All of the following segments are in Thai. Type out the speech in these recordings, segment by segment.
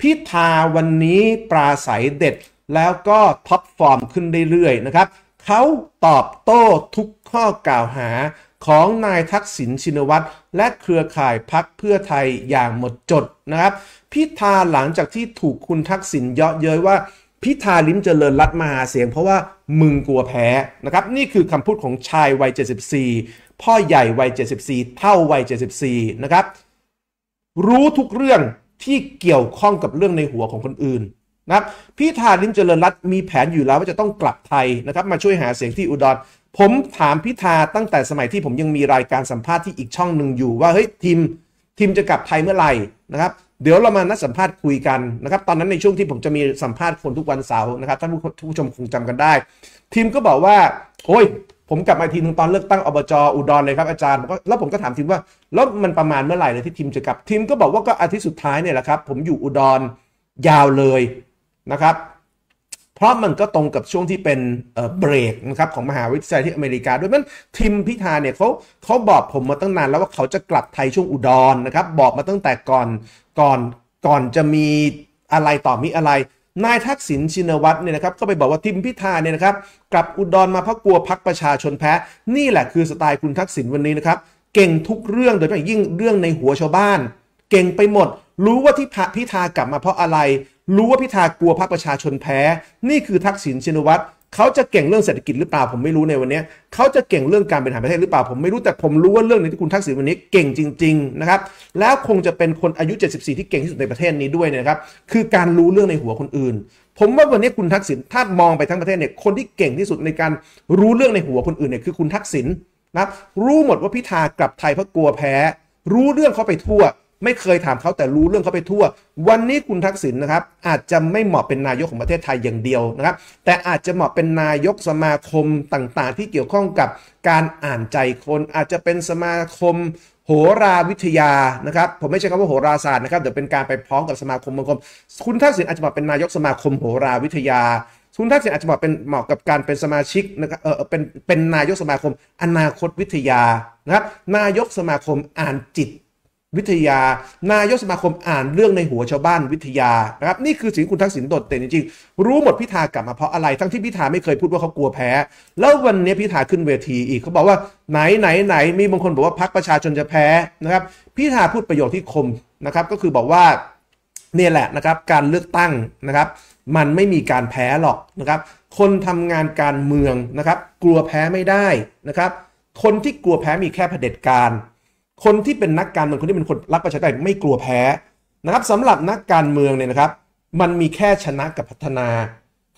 พิธาวันนี้ปราศัยเด็ดแล้วก็ท็อปฟอร์มขึ้นเรื่อยๆนะครับเขาตอบโต้ทุกข้อกล่าวหาของนายทักษิณชินวัตร และเครือข่ายพักเพื่อไทยอย่างหมดจดนะครับพิธาหลังจากที่ถูกคุณทักษิณเยาะเย้ยว่า พิธาลิ้มเจริญรัดมาหาเสียงเพราะว่ามึงกลัวแพ้นะครับนี่คือคำพูดของชายวัย 74 พ่อใหญ่วัย 74 เท่าวัย 74 นะครับรู้ทุกเรื่องที่เกี่ยวข้องกับเรื่องในหัวของคนอื่นนะพี่ธาลิมเจริญรัตมีแผนอยู่แล้วว่าจะต้องกลับไทยนะครับ มาช่วยหาเสียงที่อุดรผมถามพิธาตั้งแต่สมัยที่ผมยังมีรายการสัมภาษณ์ที่อีกช่องหนึ่งอยู่ ว่าเฮ้ยทีมทีมจะกลับไทยเมื่อไหร่นะครับเดี๋ยวเรามานัดสัมภาษณ์คุยกันนะครับตอนนั้นในช่วงที่ผมจะมีสัมภาษณ์คนทุกวันเสาร์นะครับท่านผู้ชมคงจำกันได้ ทีมก็บอกว่าโอ้ยผมกลับมาทีนึงตอนเลือกตั้งอบจอุดรเลยครับอาจารย์ แล้วผมก็ถามทีมว่าแล้วมันประมาณเมื่อไหร่เลยที่ทีมจะกลับ ทีมก็บอกว่าก็อาทิตย์สุดท้ายเนี่ยแหละครับผมอยู่อุดรยาวเลยนะครับเพราะมันก็ตรงกับช่วงที่เป็นเบรกนะครับของมหาวิทยาลัยที่อเมริกาด้วยมันทีมพิธาเนี่ยเขาเขาบอกผมมาตั้งนานแล้วว่าเขาจะกลับไทยช่วงอุดรนนะครับบอกมาตั้งแต่ก่อนก่อนก่อนจะมีอะไรต่อมีอะไรนายทักษิณชินวัตรเนี่ยนะครับก็ไปบอกว่า ทิมพิธาเนี่ยนะครับกลับอุดรมาพักกลัวพักประชาชนแพ้ นี่แหละคือสไตล์คุณทักษิณวันนี้นะครับ เก่งทุกเรื่องโดยเฉพาะยิ่งเรื่องในหัวชาวบ้าน เก่งไปหมด รู้ว่าที่พิธากลับมาเพราะอะไร รู้ว่าพิธากลัวพักประชาชนแพ้ นี่คือทักษิณชินวัตรเขาจะเก่งเรื่องเศรษฐกิจหรือเปล่า ผมไม่รู้ในวันนี้เขาจะเก่งเรื่องการบริหารประเทศหรือเปล่า ผมไม่รู้แต่ผมรู้ว่าเรื่องนี้ที่คุณทักษิณวันนี้เก่งจริงๆนะครับแล้วคงจะเป็นคนอายุ 74 ที่เก่งที่สุดในประเทศนี้ด้วยนะครับคือการรู้เรื่องในหัวคนอื่น ผมว่าวันนี้คุณทักษิณถ้ามองไปทั้งประเทศเนี่ยคนที่เก่งที่สุดในการรู้เรื่องในหัวคนอื่นเนี่ยคือคุณทักษิณนะรู้หมดว่าพิธากลับไทยเพราะกลัวแพ้ รู้เรื่องเขาไปทั่วไม่เคยถามเขาแต่รู้เรื่องเขาไปทั่ว วันนี้คุณทักษิณนนะครับอาจจะไม่เหมาะเป็นนายกของประเทศไทยอย่างเดียวนะครับ แต่อาจจะเหมาะเป็นนายกสมาคมต่างๆ ที่เกี่ยวข้องกับการอ่านใจคนอาจจะเป็นสมาคมโหราวิทยานะครับผมไม่ใช่คำว่าโหราศาสตร์นะครับเดี๋ยวเป็นการไปพร้อมกับสมาคมบางคมคุณทักษิณอาจจะมาเป็นนายกสมาคมโหราวิทยาคุณทักษิณอาจจะมาเป็นเหมาะกับการเป็นสมาชิกนะครับเออเป็นเป็นนายกสมาคม อนาคตวิทยานะครับนายกสมาคมอ่านจิตวิทยา นายกสมาคมอ่านเรื่องในหัวชาวบ้านวิทยานะครับนี่คือสิ่งคุณทักษิณโดดเด่นจริงๆรู้หมดพิธากลับมาเพราะอะไร ทั้งที่พิธาไม่เคยพูดว่าเขากลัวแพ้ แล้ววันนี้พิธาขึ้นเวทีอีก เขาบอกว่าไหนไหนไหนมีบางคนบอกว่าพรรคประชาชนจะแพ้ นะครับ พิธาพูดประโยคที่คมนะครับ ก็คือบอกว่าเนี่ยแหละนะครับการเลือกตั้งนะครับ มันไม่มีการแพ้หรอกนะครับ คนทำงานการเมืองนะครับกลัวแพ้ไม่ได้นะครับ คนที่กลัวแพ้มีแค่เผด็จการคนที่เป็นนักการเมืองคนที่เป็นคนรักประชาธิปไตยไม่กลัวแพ้นะครับสำหรับนักการเมืองเนี่ยนะครับ มันมีแค่ชนะกับพัฒนา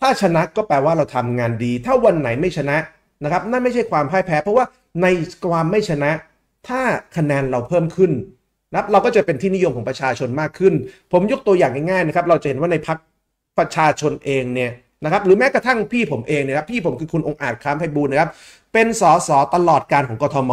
ถ้าชนะก็แปลว่าเราทำงานดี ถ้าวันไหนไม่ชนะนะครับนั่นไม่ใช่ความพ่ายแพ้ เพราะว่าในความไม่ชนะ ถ้าคะแนนเราเพิ่มขึ้นนะครับเราก็จะเป็นที่นิยมของประชาชนมากขึ้น ผมยกตัวอย่างง่ายๆนะครับ เราจะเห็นว่าในพักประชาชนเองเนี่ยนะครับหรือแม้กระทั่งพี่ผมเองนะครับพี่ผมคือคุณองอาจค้ามไพบูลนะครับเป็นสสตลอดการของกทม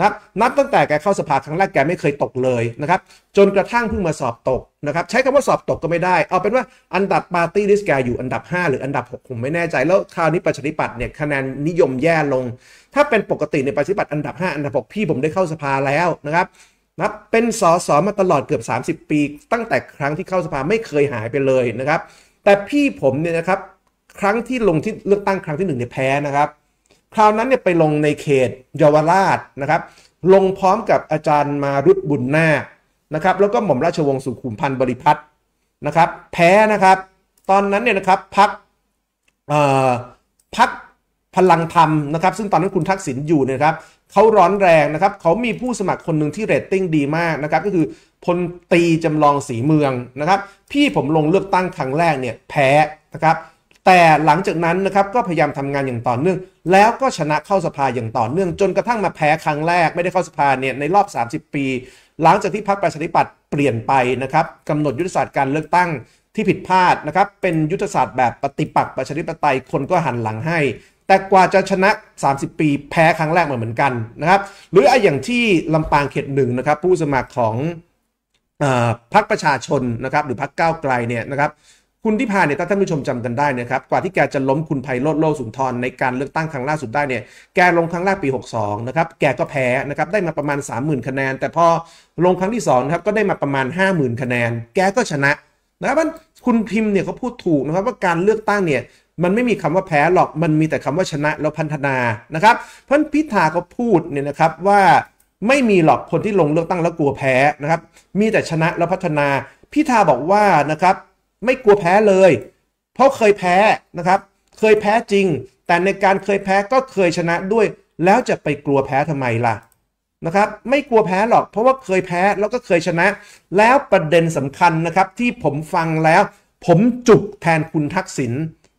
นะนับตั้งแต่แกเข้าสภาครั้งแรกแกไม่เคยตกเลยนะครับ จนกระทั่งเพิ่งมาสอบตกนะครับใช้คำว่าสอบตกก็ไม่ได้เอาเป็นว่าอันดับปาร์ตี้ลิสแกอยู่อันดับ 5 หรืออันดับ 6 ผมไม่แน่ใจ แล้วคราวนี้ประชาธิปัตย์เนี่ยคะแนนนิยมแย่ลง ถ้าเป็นปกติในประชาธิปัตย์อันดับ5อันดับ6พี่ผมได้เข้าสภาแล้วนะครับนะเป็นสสมาตลอดเกือบ 30 ปี ตั้งแต่ครั้งที่เข้าสภาไม่เคยหายไปเลยนะครับ แต่พี่ผมเนี่ยนะครับครั้งที่ลงที่เลือกตั้งครั้งที่หนึ่งเนี่ยแพ้นะครับคราวนั้นเนี่ยไปลงในเขตเยาวราชนะครับ ลงพร้อมกับอาจารย์มารุตบุญนาคนะครับ แล้วก็หม่อมราชวงศ์สุขุมพันธ์บริพัตรนะครับ แพ้นะครับ ตอนนั้นเนี่ยนะครับพักพักพลังธรรมนะครับ ซึ่งตอนนั้นคุณทักษิณอยู่นะครับเขาร้อนแรงนะครับเขามีผู้สมัครคนหนึ่งที่เรตติ้งดีมากนะครับ ก็คือพลตีจำลองสีเมืองนะครับ พี่ผมลงเลือกตั้งครั้งแรกเนี่ย แพ้นะครับแต่หลังจากนั้นนะครับก็พยายามทำงานอย่างต่อเนื่อง แล้วก็ชนะเข้าสภาอย่างต่อเนื่องจนกระทั่งมาแพ้ครั้งแรก ไม่ได้เข้าสภาเนี่ยในรอบ 30 ปี หลังจากที่พรรคประชาธิปัตย์เปลี่ยนไปนะครับกำหนดยุทธศาสตร์การเลือกตั้งที่ผิดพลาดนะครับ เป็นยุทธศาสตร์แบบปฏิปักษ์ประชาธิปไตยคนก็หันหลังให้ แต่กว่าจะชนะ 30 ปี แพ้ครั้งแรกมาเหมือนกันนะครับหรืออย่างที่ลำปางเขตหนึ่งนะครับ ผู้สมัครของพรรคประชาชนนะครับหรือพรรคก้าวไกลเนี่ยนะครับคุณที่พาเนี่ยถ้าท่านผู้ชมจำกันได้นะครับกว่าที่แกจะล้มคุณไพโรธโลสุนทร ในการเลือกตั้งครั้งล่าสุดได้เนี่ยแกลงครั้งแรกปี 62นะครับแกก็แพ้นะครับ ได้มาประมาณ 30,000คะแนนแต่พอลงครั้งที่2นะครับก็ได้มาประมาณ 50,000 คะแนน แกก็ชนะนะครับคุณพิมพ์เนี่ยเขาพูดถูกนะครับว่าการเลือกตั้งเนี่ยมันไม่มีคำว่าแพ้หรอกมันมีแต่คำว่าชนะแล้วพัฒนานะครับ เพราะพิธาเขาพูดเนี่ยนะครับว่า ไม่มีหรอกคนที่ลงเลือกตั้งแล้วกลัวแพ้นะครับ มีแต่ชนะแล้วพัฒนาพิธาบอกว่านะครับไม่กลัวแพ้เลย เพราะเคยแพ้นะครับ เคยแพ้จริง แต่ในการเคยแพ้ก็เคยชนะด้วย แล้วจะไปกลัวแพ้ทำไมล่ะนะครับ ไม่กลัวแพ้หรอก เพราะว่าเคยแพ้แล้วก็เคยชนะ แล้วประเด็นสำคัญนะครับ ที่ผมฟังแล้ว ผมจุกแทนคุณทักษิณ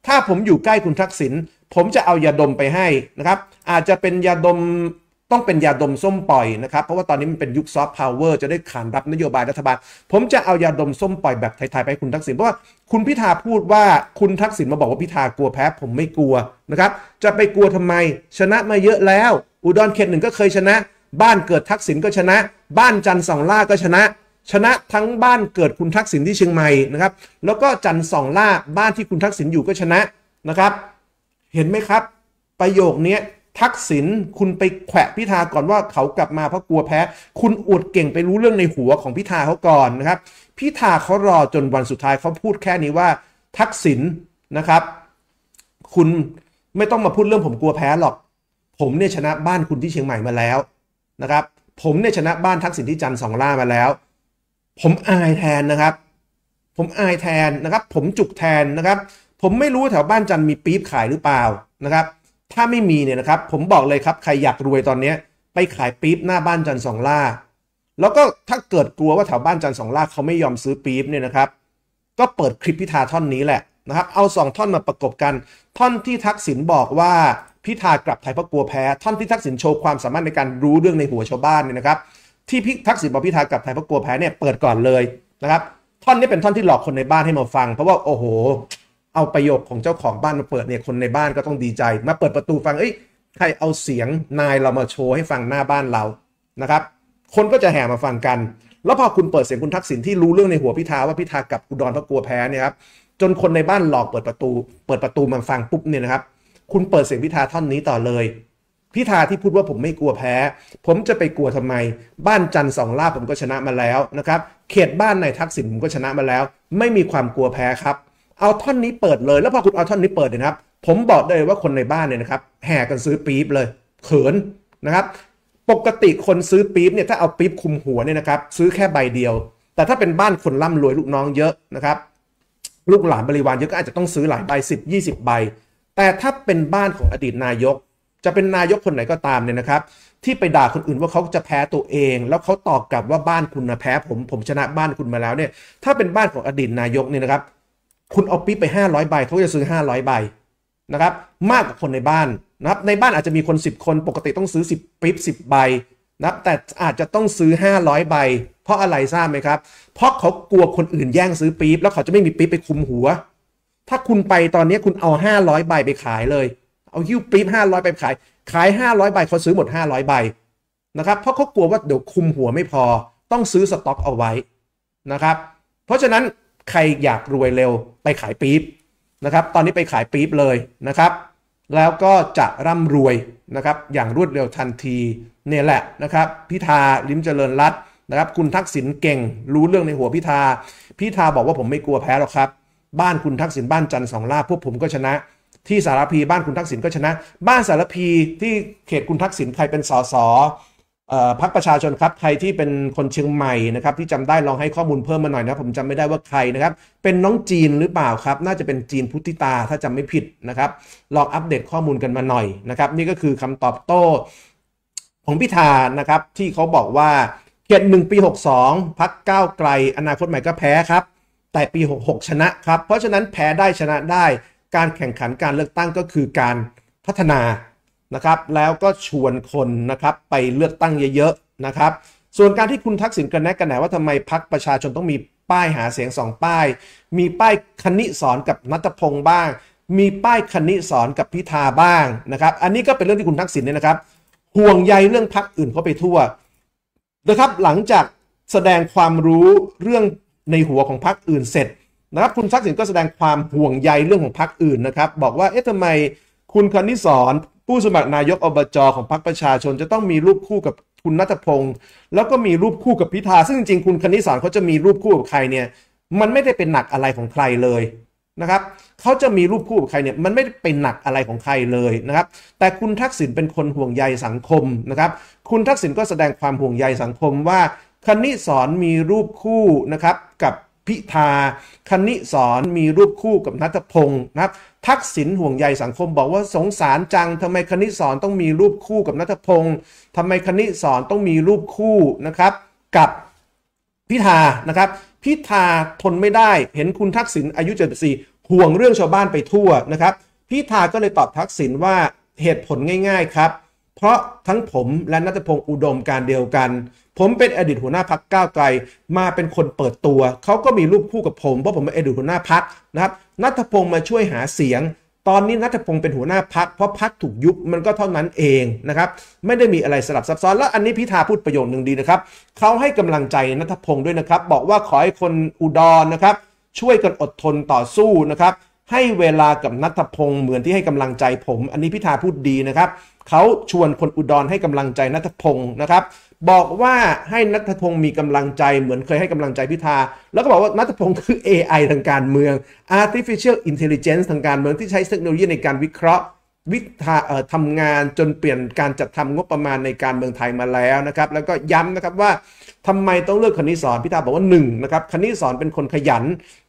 ถ้าผมอยู่ใกล้คุณทักษิณผมจะเอายาดมไปให้นะครับ อาจจะเป็นยาดมต้องเป็น ยาดมส้มปล่อย นะครับ เพราะว่าตอนนี้มันเป็นยุคซอฟต์พาวเวอร์จะได้ขานรับนโยบายรัฐบาลผมจะเอายาดมส้มปล่อยแบบไทยๆไปคุณทักษิณเพราะว่าคุณพิธา พูดว่าคุณทักษิณมาบอกว่าพิธากลัวแพ้ ผมไม่กลัวนะครับ จะไปกลัวทำไม ชนะมาเยอะแล้ว อุดรเขตหนึ่งก็เคยชนะ บ้านเกิดทักษิณก็ชนะ บ้านจันทร์สองล่าก็ชนะ ชนะทั้งบ้านเกิดคุณทักษิณที่เชียงใหม่นะครับ แล้วก็จันทร์สองล่าบ้านที่คุณทักษิณอยู่ก็ชนะนะครับ เห็นไหมครับ ประโยคนี้ทักษิณ คุณไปแขวะพิธาก่อนว่าเขากลับมาเพราะกลัวแพ้ คุณอวดเก่งไปรู้เรื่องในหัวของพิธาเขาก่อนนะครับ พิธาเขารอจนวันสุดท้ายเขาพูดแค่นี้ว่าทักษิณนะครับ คุณไม่ต้องมาพูดเรื่องผมกลัวแพ้หรอก ผมเนี่ยชนะบ้านคุณที่เชียงใหม่มาแล้ว นะครับ ผมเนี่ย ชนะบ้านทักษิณที่จันทร์สองล่ามาแล้ว ผมอายแทนนะครับ ผมอายแทนนะครับ ผมจุกแทนนะครับ ผมไม่รู้แถวบ้านจันทร์มีปี๊บขายหรือเปล่านะครับถ้าไม่มีเนี่ยนะครับผมบอกเลยครับใครอยากรวยตอนนี้ ไปขายปี๊บหน้าบ้านจันสองล่าแล้วก็ถ้าเกิดกลัวว่าแถวบ้านจันสองล่าเขาไม่ยอมซื้อปี๊บเนี่ยนะครับ ก็เปิดคลิปพิธาท่อนนี้แหละนะครับ เอาสองท่อนมาประกบกัน ท่อนที่ทักษิณบอกว่าพิธากลับไทยเพราะกลัวแพ้ ท่อนที่ทักษิณโชว์ความสามารถในการรู้เรื่องในหัวชาวบ้านเนี่ยนะครับ ที่พิทักษิณบอกพิธากลับไทยเพราะกลัวแพ้เนี่ยเปิดก่อนเลยนะครับ ท่อนนี้เป็นท่อนที่หลอกคนในบ้านให้มาฟัง เพราะว่าโอ้โหเอาประโยคของเจ้าของบ้านมาเปิดเนี่ยคนในบ้านก็ต้องดีใจ มาเปิดประตูฟัง เอ้ยใครเอาเสียงนายเรามาโชว์ให้ฟังหน้าบ้านเรานะครับ คนก็จะแห่มาฟังกัน แล้วพอคุณเปิดเสียงคุณทักษิณที่รู้เรื่องในหัวพิธาว่าพิธากับอุดรเพราะกลัวแพ้เนี่ยครับจนคนในบ้านหลอกเปิดประตู เปิดประตูมาฟังปุ๊บเนี่ยนะครับ คุณเปิดเสียงพิธาท่อนนี้ต่อเลยพิธาที่พูดว่าผมไม่กลัวแพ้ ผมจะไปกลัวทำไม บ้านจันทร์สองลาบผมก็ชนะมาแล้วนะครับ เขตบ้านในทักษิณผมก็ชนะมาแล้ว ไม่มีความกลัวแพ้ครับเอาท่อนนี้เปิดเลย แล้วพอคุณเอาท่อนนี้เปิดเนี่ยนะครับ ผมบอกได้เลยว่าคนในบ้านเนี่ยนะครับ แห่กันซื้อปี๊บเลยเขินนะครับ ปกติคนซื้อปี๊บเนี่ยถ้าเอาปี๊บคุมหัวเนี่ยนะครับซื้อแค่ใบเดียว แต่ถ้าเป็นบ้านคนร่ำรวยลูกน้องเยอะนะครับ ลูกหลานบริวารเยอะก็อาจจะต้องซื้อหลายใบ 10 20 ใบ แต่ถ้าเป็นบ้านของอดีตนายก จะเป็นนายกคนไหนก็ตามเนี่ยนะครับ ที่ไปด่าคนอื่นว่าเขาจะแพ้ตัวเอง แล้วเขาตอบกลับว่าบ้านคุณนะแพ้ผมผมชนะบ้านคุณมาแล้วเนี่ย ถ้าเป็นบ้านของอดีตนายกเนี่ยนะครับคุณเอาปิ๊บไป 500ใบเขาจะซื้อ500ใบนะครับมากกว่าคนในบ้านนะครับในบ้านอาจจะมีคน 10 คนปกติต้องซื้อ 10ปิ๊บ10 ใบนะแต่อาจจะต้องซื้อ 500 ใบ เพราะอะไรทราบไหมครับเพราะเขากลัวคนอื่นแย่งซื้อปิ๊บแล้วเขาจะไม่มีปิ๊บไปคุมหัว ถ้าคุณไปตอนนี้คุณเอา500ใบไปขายเลยเอาหิ้วปิ๊บ500 ไปขายขาย 500ใบเขาซื้อหมด500ใบนะครับเพราะเขากลัวว่าเดี๋ยวคุมหัวไม่พอต้องซื้อสต็อกเอาไว้นะครับ เพราะฉะนั้นใครอยากรวยเร็วไปขายปี๊บนะครับ ตอนนี้ไปขายปี๊บเลยนะครับ แล้วก็จะร่ำรวยนะครับ อย่างรวดเร็วทันทีเนี่ยแหละนะครับ พิธาลิ้มเจริญรัตนะครับ คุณทักษิณเก่งรู้เรื่องในหัวพิธาพิธาบอกว่าผมไม่กลัวแพ้หรอกครับ บ้านคุณทักษิณบ้านจันทร์สองลาพวกผมก็ชนะ ที่สารพีบ้านคุณทักษิณก็ชนะ บ้านสารพีที่เขตคุณทักษิณใครเป็นสสพักประชาชนครับ ใครที่เป็นคนเชียงใหม่นะครับที่จำได้ลองให้ข้อมูลเพิ่มมาหน่อยนะ ผมจำไม่ได้ว่าใครนะครับ เป็นน้องจีนหรือเปล่าครับ น่าจะเป็นจีนพุทธิตาถ้าจำไม่ผิดนะครับลองอัปเดตข้อมูลกันมาหน่อยนะครับ นี่ก็คือคำตอบโต้ ของพิธานะครับที่เขาบอกว่าเขตหนึ่งปี 62พักก้าวไกล อนาคตใหม่ก็แพ้ครับ แต่ปี 66 ชนะครับ เพราะฉะนั้นแพ้ได้ชนะได้ การแข่งขันการเลือกตั้งก็คือการพัฒนานะครับแล้วก็ชวนคนนะครับไปเลือกตั้งเยอะๆนะครับส่วนการที่คุณทักษิณกันแนะกันแหนว่าทำไมพักประชาชนต้องมีป้ายหาเสียงสองป้าย มีป้ายคณิสอนกับนัตพงศ์บ้าง มีป้ายคณิสอนกับพิธาบ้างนะครับอันนี้ก็เป็นเรื่องที่คุณทักษิณเนี่ยนะครับ ห่วงใยเรื่องพักอื่นเขาไปทั่วนะครับหลังจากแสดงความรู้เรื่องในหัวของพักอื่นเสร็จนะครับคุณทักษิณก็แสดงความห่วงใยเรื่องของพักอื่นนะครับบอกว่าเอ๊ะทำไมคุณคณิสอนผู้สมัครนายกอบจของพรรคประชาชนจะต้องมีรูปคู่กับคุณนัทพงศ์แล้วก็มีรูปคู่กับพิธาซึ่งจริงๆคุณคณิสารเขาจะมีรูปคู่กับใครเนี่ยมันไม่ได้เป็นหนักอะไรของใครเลยนะครับ เขาจะมีรูปคู่กับใครเนี่ยมันไม่เป็นหนักอะไรของใครเลยนะครับ แต่คุณทักษิณเป็นคนห่วงใยสังคมนะครับ คุณทักษิณก็แสดงความห่วงใยสังคมว่า คณิสอนมีรูปคู่นะครับกับพิธาคณิสอนมีรูปคู่กับนัทพงศ์นะครับทักษิณห่วงใยสังคมบอกว่าสงสารจัง ทำไมคณิสอนต้องมีรูปคู่กับนัทพงศ์ทำไมคณิสอนต้องมีรูปคู่นะครับ กับพิธานะครับพิธา ทนไม่ได้เห็นคุณทักษิณอายุ74ห่วงเรื่องชาวบ้านไปทั่วนะครับ พิธาก็เลยตอบทักษิณว่าเหตุผลง่าย ๆครับเพราะทั้งผมและนัทพงศ์อุดมการเดียวกัน ผมเป็นอดีตหัวหน้าพักก้าวไกลมาเป็นคนเปิดตัว เขาก็มีรูปคู่กับผมเพราะผมเป็นอดีตหัวหน้าพักนะครับนัทพงศ์มาช่วยหาเสียง ตอนนี้นัทพงศ์เป็นหัวหน้าพัก เพราะพักถูกยุบมันก็เท่านั้นเองนะครับ ไม่ได้มีอะไรสลับซับซ้อนแล้วอันนี้พิธาพูดประโยคหนึ่งดีนะครับเขาให้กำลังใจนัทพงศ์ด้วยนะครับ บอกว่าขอให้คนอุดรนะครับ ช่วยกันอดทนต่อสู้นะครับให้เวลากับนัทพงศ์เหมือนที่ให้กำลังใจผม อันนี้พิธาพูดดีนะครับเขาชวนคนอุดรให้กำลังใจนัทพงศ์นะครับ บอกว่าให้นัทพงศ์มีกำลังใจเหมือนเคยให้กำลังใจพิธาแล้วก็บอกว่านัทพงศ์คือ AI ทางการเมือง artificial intelligence ทางการเมืองที่ใช้เทคโนโลยีในการวิเคราะห์ วิทาเออ่ทำงานจนเปลี่ยนการจัดทำงบประมาณในการเมืองไทยมาแล้วนะครับแล้วก็ย้ำนะครับว่าทำไมต้องเลือกคณิสอนพิธาบอกว่า1นนะครับคณิสอนเป็นคนขยัน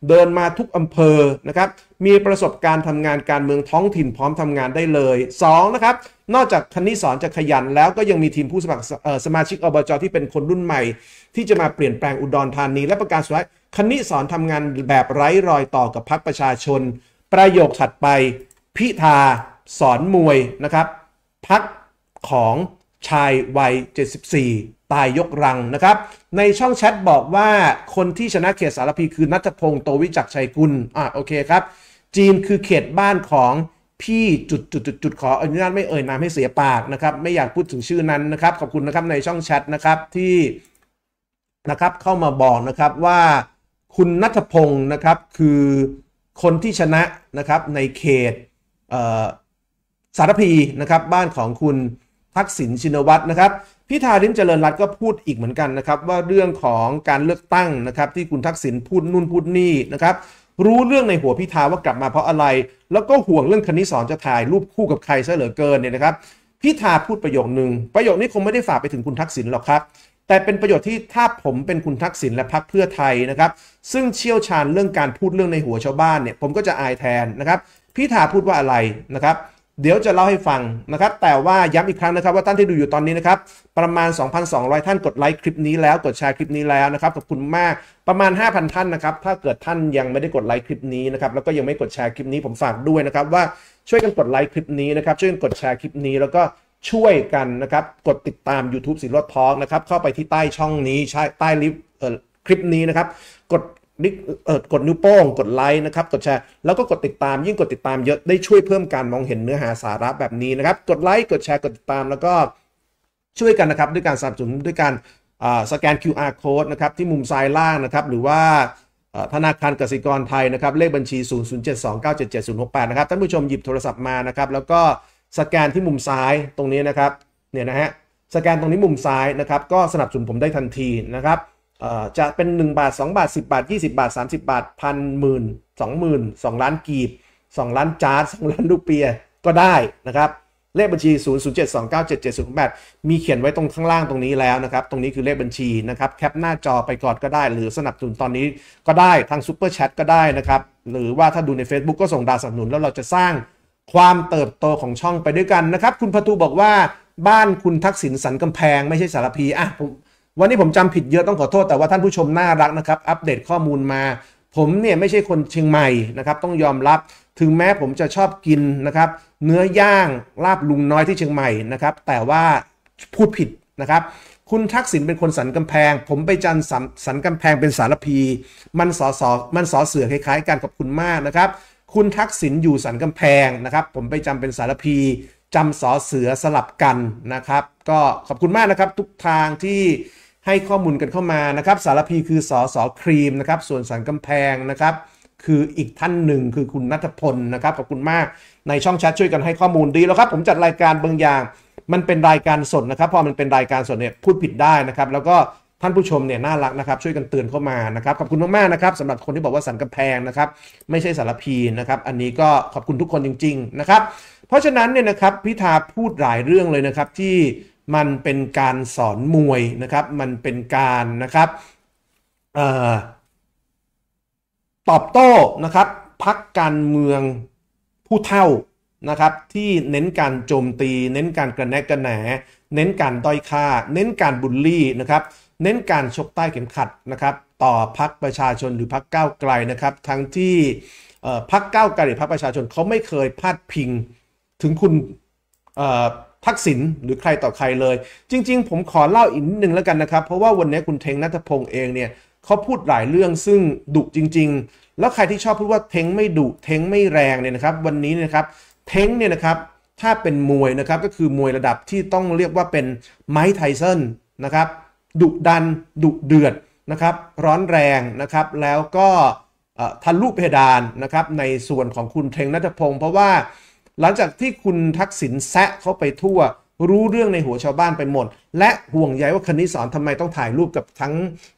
เดินมาทุกอำเภอนะครับมีประสบการณ์ทำงานการเมืองท้องถิ่นพร้อมทำงานได้เลย 2นะครับ นอกจากคณิสอนจะขยันแล้วก็ยังมีทีมผู้สมัครสมาชิกอบจที่เป็นคนรุ่นใหม่ ที่จะมาเปลี่ยนแปลงอุดรธานีและประการสุดท้ายคณิสอนทำงานแบบไร้รอยต่อกับพรรคประชาชน ประโยคถัดไปพิธา สอนมวยนะครับพักของชายวัย74ตายยกรังนะครับ ในช่องแชทบอกว่าคนที่ชนะเขตสารพีคือนัทพงศ์โตวิจักชัยกุล อ่ะโอเคครับ จีนคือเขตบ้านของพี่จุดจุดจุดจุดขออนุญาตไม่เอ่ยนามให้เสียปากนะครับ ไม่อยากพูดถึงชื่อนั้นนะครับ ขอบคุณนะครับในช่องแชทนะครับที่นะครับเข้ามาบอกนะครับว่าคุณนัทพงศ์นะครับคือคนที่ชนะนะครับ ในเขตสารพีนะครับบ้านของคุณทักษิณชินวัตรนะครับพิธาลิมเจริญรัตก็พูดอีกเหมือนกันนะครับว่าเรื่องของการเลือกตั้งนะครับที่คุณทักษิณพูดนู่นพูดนี่นะครับ รู้เรื่องในหัวพิธาว่ากลับมาเพราะอะไร แล้วก็ห่วงเรื่องคณิสอนจะถ่ายรูปคู่กับใครซะเหลือเกินเนี่ยนะครับ พิธาพูดประโยคนึงประโยคนี้คงไม่ได้ฝากไปถึงคุณทักษิณหรอกครับ แต่เป็นประโยชน์ที่ถ้าผมเป็นคุณทักษิณและพรรคเพื่อไทยนะครับ ซึ่งเชี่ยวชาญเรื่องการพูดเรื่องในหัวชาวบ้านเนี่ยผมก็จะอายแทนนะครับ พิธาพูดว่าอะไรนะครับเดี๋ยวจะเล่าให้ฟังนะครับแต่ว่าย้ำอีกครั้งนะครับ ว่าท่านที่ดูอยู่ตอนนี้นะครับประมาณ 2,200 ท่านกดไลค์คลิปนี้แล้วกดแชร์คลิปนี้แล้วนะครับขอบคุณมากประมาณ 5,000 ท่านนะครับถ้าเกิดท่านยังไม่ได้กดไลค์คลิปนี้นะครับแล้วก็ยังไม่กดแชร์คลิปนี้ผมฝากด้วยนะครับ ว่าช่วยกันกดไลค์คลิปนี้นะครับช่วยกันกดแชร์คลิปนี้ แล้วก็ช่วยกันนะครับกดติดตาม YouTube สินรถทองกนะครับเข้าไปที่ใต้ช่องนี้ใต้ลิฟต์คลิปนี้นะครับกดนิกเออกดนิ้วโป้ง กดไลค์นะครับ กดแชร์ แล้วก็กดติดตาม ยิ่งกดติดตามเยอะ ได้ช่วยเพิ่มการมองเห็นเนื้อหาสาระแบบนี้นะครับ กดไลค์ กดแชร์ กดติดตาม แล้วก็ช่วยกันนะครับด้วยการสนับสนุนด้วยการสแกน QR code นะครับที่มุมซ้ายล่างนะครับ หรือว่า ธนาคารกสิกรไทยนะครับเลขบัญชี 00729776068นะครับท่านผู้ชมหยิบโทรศัพท์มานะครับ แล้วก็สแกนที่มุมซ้ายตรงนี้นะครับเนี่ยนะฮะสแกนตรงนี้มุมซ้ายนะครับ ก็สนับสนุนผมได้ทันทีนะครับจะเป็น 1 บาท 2 บาท 10 บาท 20 บาท 30 บาทพันหมื่นสองหมื่นสองล้านกีบ2ล้านจาร์ดงล้านดูเปียก็ได้นะครับ เลขบัญชี 007297708 มีเขียนไว้ตรงข้างล่างตรงนี้แล้วนะครับตรงนี้คือเลขบัญชีนะครับ แคปหน้าจอไปกอดก็ได้หรือสนับสนุนตอนนี้ก็ได้ทางซูเปอร์แชทก็ได้นะครับ หรือว่าถ้าดูใน Facebook ก็ส่งดาวสนับสนุนแล้วเราจะสร้างความเติบโตของช่องไปด้วยกันนะครับคุณพทูบอกว่าบ้านคุณทักษิณสันกำแพงไม่ใช่สารพีอ่ะผมวันนี้ผมจำผิดเยอะต้องขอโทษ แต่ว่าท่านผู้ชมน่ารักนะครับ อัปเดตข้อมูลมา ผมเนี่ยไม่ใช่คนเชียงใหม่นะครับต้องยอมรับถึงแม้ผมจะชอบกินนะครับ เนื้อย่างลาบลุงน้อยที่เชียงใหม่นะครับแต่ว่าพูดผิดนะครับ คุณทักษิณเป็นคนสันกำแพง ผมไปจันสัสันกำแพงเป็นสารพี มันสอสอมันสอเสือคล้ายๆ กันขอบคุณมากนะครับ คุณทักษิณอยู่สันกำแพงนะครับ ผมไปจำเป็นสารพีจาสอเสือสลับกันนะครับ ก็ขอบคุณมากนะครับทุกทางที่ให้ข้อมูลกันเข้ามานะครับสารพีคือสอสอครีมนะครับส่วนสันกำแพงนะครับ คืออีกท่านหนึ่งคือคุณนัทพลนะครับขอบคุณมากในช่องแชทช่วยกันให้ข้อมูลดีแล้วครับ ผมจัดรายการบางอย่างมันเป็นรายการสดนะครับพอมันเป็นรายการสดเนี่ยพูดผิดได้นะครับ แล้วก็ท่านผู้ชมเนี่ยน่ารักนะครับช่วยกันเตือนเข้ามานะครับขอบคุณมากๆนะครับสำหรับคนที่บอกว่าสันกำแพงนะครับไม่ใช่สารพีนะครับอันนี้ก็ขอบคุณทุกคนจริง ๆนะครับ เพราะฉะนั้นเนี่ยนะครับพิธาพูดหลายเรื่องเลยนะครับที่มันเป็นการสอนมวยนะครับ มันเป็นการนะครับตอบโต้นะครับพักการเมืองผู้เท่านะครับที่เน้นการโจมตี เน้นการกระแนกกระแหน เน้นการด้อยค่า เน้นการบูลลี่นะครับเน้นการชกใต้เข็มขัดนะครับต่อพักประชาชนหรือพักก้าวไกลนะครับ ทั้งที่พักก้าวไกลหรือพักประชาชนเขาไม่เคยพาดพิงถึงคุณทักษิณหรือใครต่อใครเลย จริงๆ ผมขอเล่าอีกนิดนึงแล้วกันนะครับ เพราะว่าวันนี้คุณเทงนัทพงศ์เองเนี่ยเขาพูดหลายเรื่องซึ่งดุจริงๆ แล้วใครที่ชอบพูดว่าเทงไม่ดุเทงไม่แรงเนี่ยนะครับ วันนี้นะครับเทงเนี่ยนะครับถ้าเป็นมวยนะครับก็คือมวยระดับที่ต้องเรียกว่าเป็นไมค์ไทสันนะครับดุดันดุเดือดนะครับร้อนแรงนะครับแล้วก็ทะลุเพดานนะครับในส่วนของคุณเทงนัทพงศ์เพราะว่าหลังจากที่คุณทักษิณแซะเขาไปทั่วรู้เรื่องในหัวชาวบ้านไปหมด และห่วงใยว่าคณิสอนทำไมต้องถ่ายรูปกับทั้ง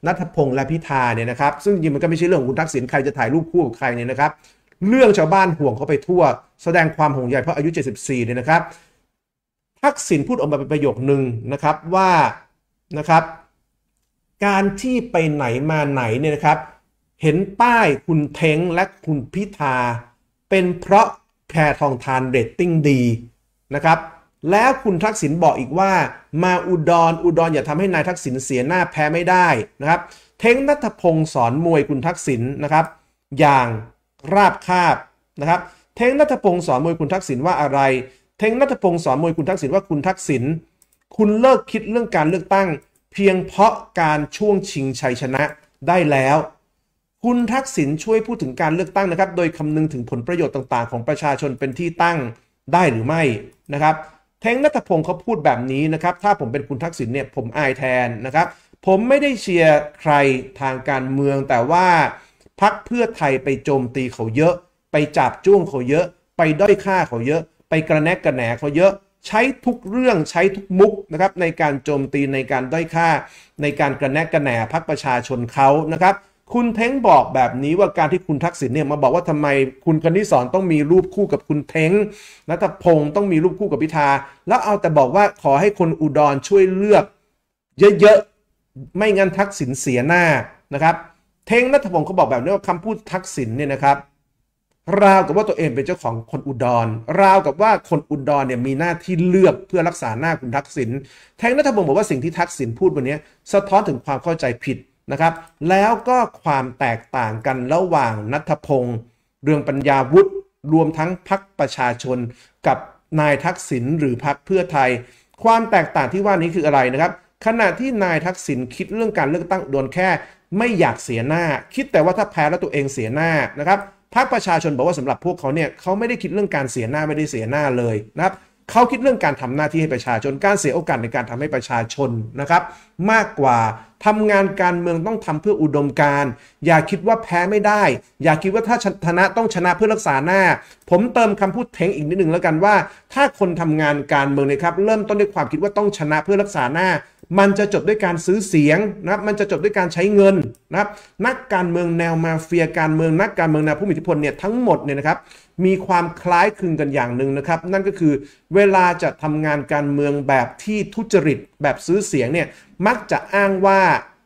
นัทพงษ์และพิธาเนี่ยนะครับ ซึ่งจริงมันก็ไม่ใช่เรื่องของคุณทักษิณใครจะถ่ายรูปคู่กับใครเนี่ยนะครับ เรื่องชาวบ้านห่วงเขาไปทั่ว แสดงความห่วงใยเพราะอายุ 74 เนี่ยนะครับ ทักษิณพูดออกมาเป็นประโยคหนึ่งนะครับว่านะครับการที่ไปไหนมาไหนเนี่ยนะครับ เห็นป้ายคุณเทงและคุณพิธาเป็นเพราะแพทองทานเรตติ้งดีนะครับแล้วคุณทักษิณบอกอีกว่า มาอุดรออุดรออย่าทำให้นายทักษิณเสียหน้าแพ้ไม่ได้นะครับ เทงนัทพงศ์สอนมวยคุณทักษิณนะครับ อย่างราบคาบนะครับเทงนัทพงศ์สอนมวยคุณทักษิณว่าอะไรเทงนัทพงศ์สอนมวยคุณทักษิณว่าคุณทักษิณคุณเลิกคิดเรื่องการเลือกตั้ง เพียงเพราะการช่วงชิงชัยชนะได้แล้วคุณทักษิณช่วยพูดถึงการเลือกตั้งนะครับ โดยคำนึงถึงผลประโยชน์ต่างๆ ของประชาชนเป็นที่ตั้งได้หรือไม่นะครับเทงนัทพงศ์เขาพูดแบบนี้นะครับ ถ้าผมเป็นคุณทักษิณเนี่ยผมอายแทนนะครับ ผมไม่ได้เชียร์ใครทางการเมือง แต่ว่าพักเพื่อไทยไปโจมตีเขาเยอะ ไปจับจ้วงเขาเยอะ ไปด้อยค่าเขาเยอะ ไปกระแนกกระแหนเขาเยอะใช้ทุกเรื่องใช้ทุกมุกนะครับ ในการโจมตีในการด้อยค่าในการกระแนกกระแหนพักประชาชนเขานะครับคุณเท้งบอกแบบนี้ว่าการที่คุณทักษิณเนี่ยมาบอกว่าทำไมคุณกณิสอ์ต้องมีรูปคู่กับคุณเท้งนัทพงศ์ต้องมีรูปคู่กับพิธา แล้วเอาแต่บอกว่าขอให้คนอุดรช่วยเลือกเยอะ ๆ ไม่งั้นทักษิณเสียหน้านะครับเท้งนัทพงศ์เขาบอกแบบนี้ว่าคำพูดทักษิณเนี่ยนะครับราวกับว่าตัวเองเป็นเจ้าของคนอุดรราวกับว่าคนอุดรเนี่ยมีหน้าที่เลือกเพื่อรักษาหน้าคุณทักษิณแท้งนัทพงศ์บอกว่าสิ่งที่ทักษิณพูดวันนี้สะท้อนถึงความเข้าใจผิดนะครับแล้วก็ความแตกต่างกันระหว่างนัทพงศ์เรื่องปัญญาวุฒิรวมทั้งพักประชาชน กับนายทักษิณหรือพักเพื่อไทย ความแตกต่างที่ว่านี้คืออะไรนะครับขณะที่นายทักษิณคิดเรื่องการเลือกตั้ง ดวนแค่ไม่อยากเสียหน้า คิดแต่ว่าถ้าแพ้แล้วตัวเองเสียหน้านะครับพักประชาชนบอกว่าสำหรับพวกเขาเนี่ยเขาไม่ได้คิดเรื่องการเสียหน้าไม่ได้เสียหน้าเลยนะครับเขาคิดเรื่องการทำหน้าที่ให้ประชาชนการเสียโอกาสในการทำให้ประชาชนนะครับมากกว่าทำงานการเมืองต้องทำเพื่ออุดมการอย่าคิดว่าแพ้ไม่ได้ อย่าคิดว่าถ้าชนะต้องชนะเพื่อรักษาหน้า ผมเติมคำพูดเทงอีกนิดหนึ่งแล้วกันว่าถ้าคนทำงานการเมืองนะครับ เริ่มต้นด้วยความคิดว่าต้องชนะเพื่อรักษาหน้ามันจะจบด้วยการซื้อเสียงนะครับมันจะจบด้วยการใช้เงินนะครับ นักการเมืองแนวมาเฟีย การเมืองนักการเมืองแนวผู้มีอิทธิพลเนี่ยทั้งหมดเนี่ยนะครับ มีความคล้ายคลึงกันอย่างหนึ่งนะครับ นั่นก็คือเวลาจะทำงานการเมืองแบบที่ทุจริตแบบซื้อเสียงเนี่ย มักจะอ้างว่า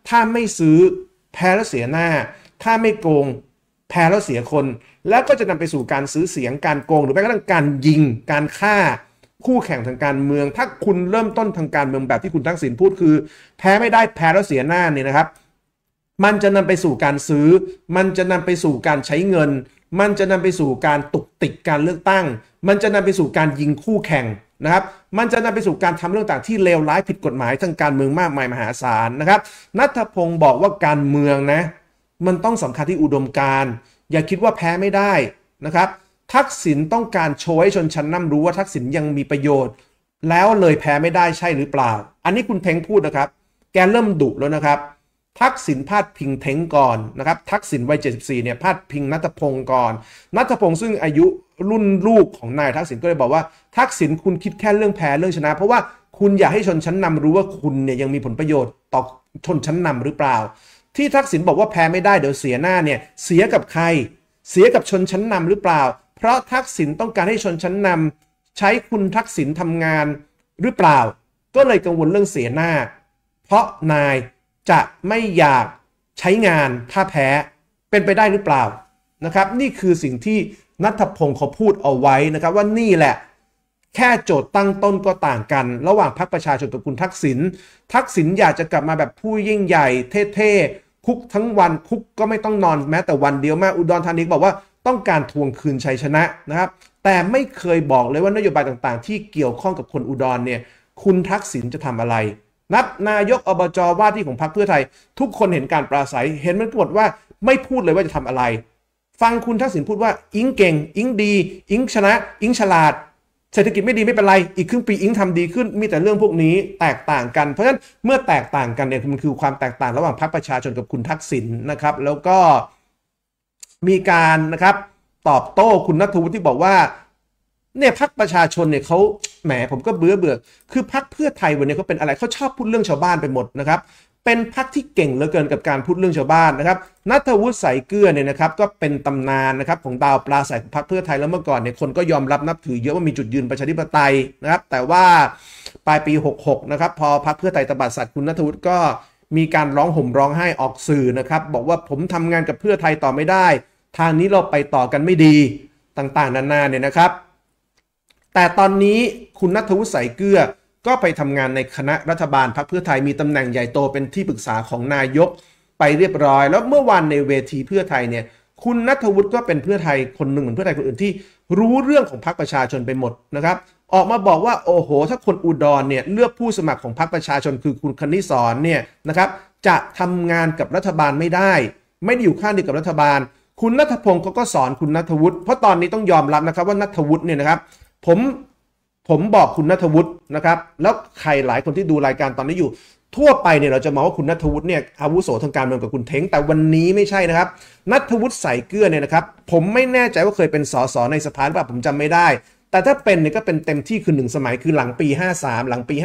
ถ้าไม่ซื้อแพ้แล้วเสียหน้า ถ้าไม่โกงแพ้แล้วเสียคน แล้วก็จะนำไปสู่การซื้อเสียง การโกง หรือแม้กระทั่งการยิง การฆ่าคู่แข่งทางการเมือง ถ้าคุณเริ่มต้นทางการเมืองแบบที่คุณทักษิณพูดคือ แพ้ไม่ได้แพ้แล้วเสียหน้าเนี่ยนะครับ มันจะนำไปสู่การซื้อ มันจะนำไปสู่การใช้เงิน มันจะนำไปสู่การตุกติกการเลือกตั้ง มันจะนำไปสู่การยิงคู่แข่งนะครับ มันจะนำไปสู่การทำเรื่องต่างที่เลวร้ายผิดกฎหมายทางการเมืองมากมายมหาศาลนะครับนัทพงศ์บอกว่าการเมืองนะ มันต้องสำคัญที่อุดมการอย่าคิดว่าแพ้ไม่ได้นะครับทักษิณต้องการโชว์ให้ชนชั้นน่ำรู้ว่าทักษิณยังมีประโยชน์ แล้วเลยแพ้ไม่ได้ใช่หรือเปล่า อันนี้คุณเทงพูดนะครับ แกเริ่มดุแล้วนะครับ ทักษิณพาดพิงเทงก่อนนะครับ ทักษิณวัย74เนี่ยพาดพิงนัทพงศ์ก่อนนัทพงศ์ซึ่งอายุรุ่นลูกของนายทักษิณก็เลยบอกว่า ทักษิณคุณคิดแค่เรื่องแพ้เรื่องชนะเพราะว่าคุณอยากให้ชนชั้นนำรู้ว่าคุณเนี่ยยังมีผลประโยชน์ต่อชนชั้นนำหรือเปล่า ที่ทักษิณบอกว่าแพ้ไม่ได้เดี๋ยวเสียหน้าเนี่ยเสียกับใคร เสียกับชนชั้นนำหรือเปล่าเพราะทักษิณต้องการให้ชนชั้นนำใช้คุณทักษิณทำงานหรือเปล่า ก็เลยกังวลเรื่องเสียหน้า เพราะนายจะไม่อยากใช้งาน ถ้าแพ้เป็นไปได้หรือเปล่านะครับ นี่คือสิ่งที่นัทพงศ์เขาพูดเอาไว้นะครับว่านี่แหละแค่โจทย์ตั้งต้นก็ต่างกัน ระหว่างพรรคประชาชนตระกูลทักษิณทักษิณอยากจะกลับมาแบบผู้ยิ่งใหญ่เท่ ๆ คุกทั้งวัน คุกก็ไม่ต้องนอนแม้แต่วันเดียวแม่อุดรธานีบอกว่าต้องการทวงคืนชัยชนะนะครับ แต่ไม่เคยบอกเลยว่านโยบายต่าง ๆ ที่เกี่ยวข้องกับคนอุดรเนี่ย คุณทักษิณจะทำอะไร นับนายกอบจอว่าที่ของพรรคเพื่อไทย ทุกคนเห็นการปราศัย เห็นมันกดว่าไม่พูดเลยว่าจะทำอะไร ฟังคุณทักษิณพูดว่าอิงเก่ง อิงดี อิงชนะ อิงฉลาด เศรษฐกิจไม่ดีไม่เป็นไร อีกครึ่งปีอิงทำดีขึ้นมีแต่เรื่องพวกนี้แตกต่างกัน เพราะฉะนั้นเมื่อแตกต่างกันเนี่ยมันคือความแตกต่างระหว่างพรรคประชาชนกับคุณทักษิณนะครับแล้วก็มีการนะครับตอบโต้คุณนัทวุฒิที่บอกว่าเนี่ยพักประชาชนเนี่ยเขาแหมผมก็เบื่อเบื่อคือพักเพื่อไทยวันนี้เขาเป็นอะไรเขาชอบพูดเรื่องชาวบ้านไปหมดนะครับ เป็นพักที่เก่งเหลือเกินกับการพูดเรื่องชาวบ้านนะครับนัทวุฒิสายเกลือเนี่ยนะครับ ก็เป็นตำนานนะครับ ของดาวปลาใสของพักเพื่อไทยแล้วเมื่อก่อนเนี่ยคนก็ยอมรับนับถือเยอะว่ามีจุดยืนประชาธิปไตยนะครับแต่ว่าปลายปี 66นะครับพอพักเพื่อไทยตบัดสัตว์คุณนัทวุฒิก็มีการร้องห่มร้องไห้ออกสื่อนะครับบอกว่าผมทำงานกับเพื่อไทยต่อไม่ได้ ทางนี้เราไปต่อกันไม่ดีต่างๆนานาเนี่ยนะครับ แต่ตอนนี้คุณนัทวุฒิสยเกลือก็ไปทำงานในคณะรัฐบาลพรรคเพื่อไทยมีตำแหน่งใหญ่โตเป็นที่ปรึกษาของนายกไปเรียบร้อย แล้วเมื่อวันในเวทีเพื่อไทยเนี่ย คุณนัทวุฒิก็เป็นเพื่อไทยคนหนึ่งเหมือนเพื่อไทยคนอื่นที่รู้เรื่องของพรรคประชาชนไปหมดนะครับ ออกมาบอกว่าโอ้โหถ้าคนอุดรเนี่ยเลือกผู้สมัครของพรรคประชาชนคือคุณคณิศรเนี่ยนะครับจะทำงานกับรัฐบาลไม่ได้ ไม่ได้อยู่ข้างเดียวกับรัฐบาล คุณนัทพงศ์เขาก็สอนคุณนัทวุฒิเพราะตอนนี้ต้องยอมรับนะครับว่านัทวุฒิเนี่ยนะครับผมผมบอกคุณนัทวุฒินะครับแล้วใครหลายคนที่ดูรายการตอนนี้อยู่ทั่วไปเนี่ยเราจะมองว่าคุณนัทวุฒิเนี่ยอาวุโสทางการเมืองกับคุณเท้งแต่วันนี้ไม่ใช่นะครับนัทวุฒิใส่เกลือเนี่ยนะครับ ผมไม่แน่ใจว่าเคยเป็นสสในสภาหรือเปล่าผมจำไม่ได้ แต่ถ้าเป็นเนี่ยก็เป็นเต็มที่คือหนึ่งสมัยคือหลังปี 53 หลังปี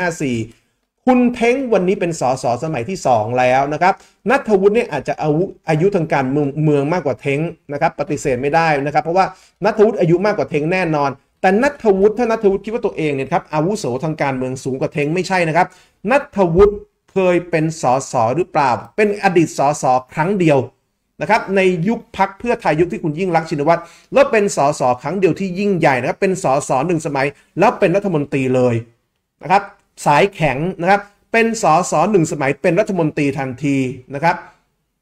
54 คุณเท้งวันนี้เป็นสสสมัยที่ 2 แล้วนะครับนัทวุฒิเนี่ยอาจจะอาวุอายุทางการเมืองมากกว่าเท้งนะครับ ปฏิเสธไม่ได้นะครับเพราะว่านัทวุฒิอายุมากกว่าเท้งแน่นอน แต่นัทวุฒิถ้านัทวุฒิคิดว่าตัวเองเนี่ยครับอาวุโสทางการเมืองสูงกว่าเทงไม่ใช่นะครับนัทวุฒิเคยเป็นสสหรือเปล่า เป็นอดีตสสครั้งเดียวนะครับในยุคพักเพื่อไทยยุคที่คุณยิ่งรักชินวัตรแล้วเป็นสสครั้งเดียวที่ยิ่งใหญ่นะครับเป็นสสหนึ่งสมัย แล้วเป็นรัฐมนตรีเลยนะครับสายแข็งนะครับเป็นสสหนึ่งสมัยเป็นรัฐมนตรีทันทีนะครับ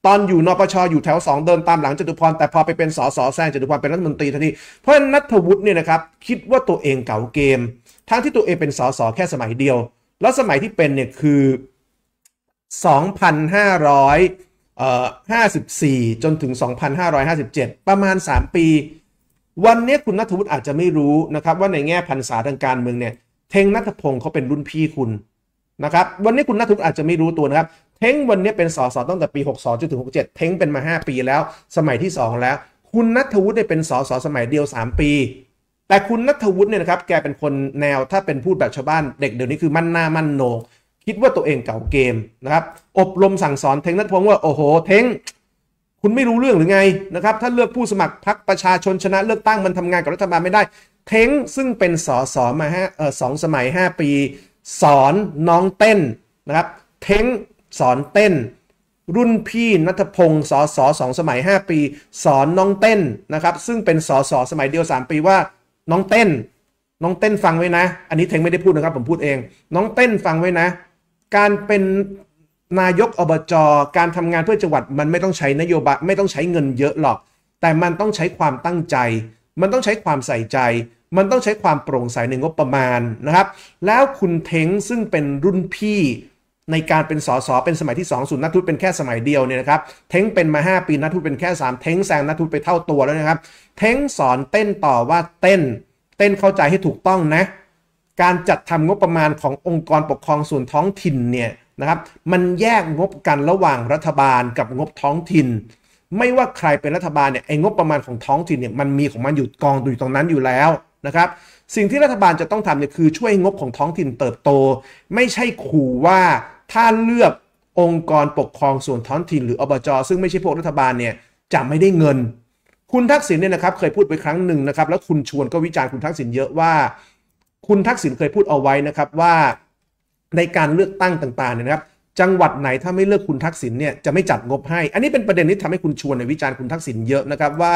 ตอนอยู่นปชอยู่แถว2 เดินตามหลังจตุพรแต่พอไปเป็นสสแซงจตุพรเป็นรัฐมนตรีทันทีเพราะนัทวุฒิเนี่ยนะครับคิดว่าตัวเองเก่าเกม ทั้งที่ตัวเองเป็นสสแค่สมัยเดียว แล้วสมัยที่เป็นเนี่ยคือ2,554 จนถึง 2,557 ประมาณ 3 ปี วันนี้คุณนัทวุฒิอาจจะไม่รู้นะครับว่าในแง่พันษาทางการเมืองเนี่ย เทงนัทพงศ์เขาเป็นรุ่นพี่คุณนะครับ วันนี้คุณนัทวุฒิอาจจะไม่รู้ตัวนะครับ เทงวันนี้เป็นสสตั้งแต่ปี62จนถึง 67 เทงเป็นมา 5 ปีแล้ว สมัยที่ 2 แล้ว คุณนัทวุฒิได้เป็นสสสมัยเดียว 3 ปี แต่คุณนัทวุฒิเนี่ยนะครับ แกเป็นคนแนวถ้าเป็นพูดแบบชาวบ้านเด็กเดี๋ยวนี้คือมั่นหน้ามั่นโหนกคิดว่าตัวเองเก่าเกมนะครับ อบรมสั่งสอน เทงนัทพงศ์ว่าโอ้โหเทง คุณไม่รู้เรื่องหรือไงนะครับ ถ้าเลือกผู้สมัครพรรคประชาชนชนะเลือกตั้งมันทำงานกับรัฐบาลไม่ได้ เทงซึ่งเป็นสอสอมาฮะเออสองสมัย 5 ปี สอนน้องเต้นนะครับ เทงสอนเต้น รุ่นพี่นัทพงศ์สอสอสองสมัย 5 ปีสอนน้องเต้นนะครับซึ่งเป็นสอสอสมัยเดียว 3 ปีว่าน้องเต้น น้องเต้นฟังไว้นะ อันนี้เทงไม่ได้พูดนะครับ ผมพูดเอง น้องเต้นฟังไว้นะการเป็นนายกอบจอการทำงานเพื่อจังหวัด มันไม่ต้องใช้นโยบายไม่ต้องใช้เงินเยอะหรอก แต่มันต้องใช้ความตั้งใจ มันต้องใช้ความใส่ใจ มันต้องใช้ความโปร่งใสในงบประมาณนะครับ แล้วคุณเทงซึ่งเป็นรุ่นพี่ในการเป็นสสเป็นสมัยที่2ศูนย์นัททุตเป็นแค่สมัยเดียวเนี่ยนะครับเทงเป็นมา5ปีนัททุตเป็นแค่3เทงแซงนัททุตไปเท่าตัวแล้วนะครับเทงสอนเต้นต่อว่าเต้น เต้นเข้าใจให้ถูกต้องนะการจัดทำงบประมาณขององค์กรปกครองส่วนท้องถิ่นเนี่ยนะครับมันแยกงบกันระหว่างรัฐบาลกับงบท้องถิ่น ไม่ว่าใครเป็นรัฐบาลเนี่ยไอ้งบประมาณของท้องถิ่นเนี่ยมันมีของมันอยู่กองอยู่ตรงนั้นอยู่แล้วนะครับสิ่งที่รัฐบาลจะต้องทำเนี่ยคือช่วยงบของท้องถิ่นเติบโต ไม่ใช่ขู่ว่าถ้าเลือกองค์กรปกครองส่วนท้องถิ่น หรืออบจซึ่งไม่ใช่พวกรัฐบาลเนี่ยจะไม่ได้เงิน คุณทักษิณเนี่ยนะครับเคยพูดไปครั้งหนึ่งนะครับแล้วคุณชวนก็วิจารณ์คุณทักษิณเยอะว่าคุณทักษิณเคยพูดเอาไว้นะครับว่าในการเลือกตั้งต่างๆเนี่ยนะครับ จังหวัดไหนถ้าไม่เลือกคุณทักษิณเนี่ยจะไม่จัดงบให้ อันนี้เป็นประเด็นที่ทำให้คุณชวนในวิจารณ์คุณทักษิณเยอะนะครับว่า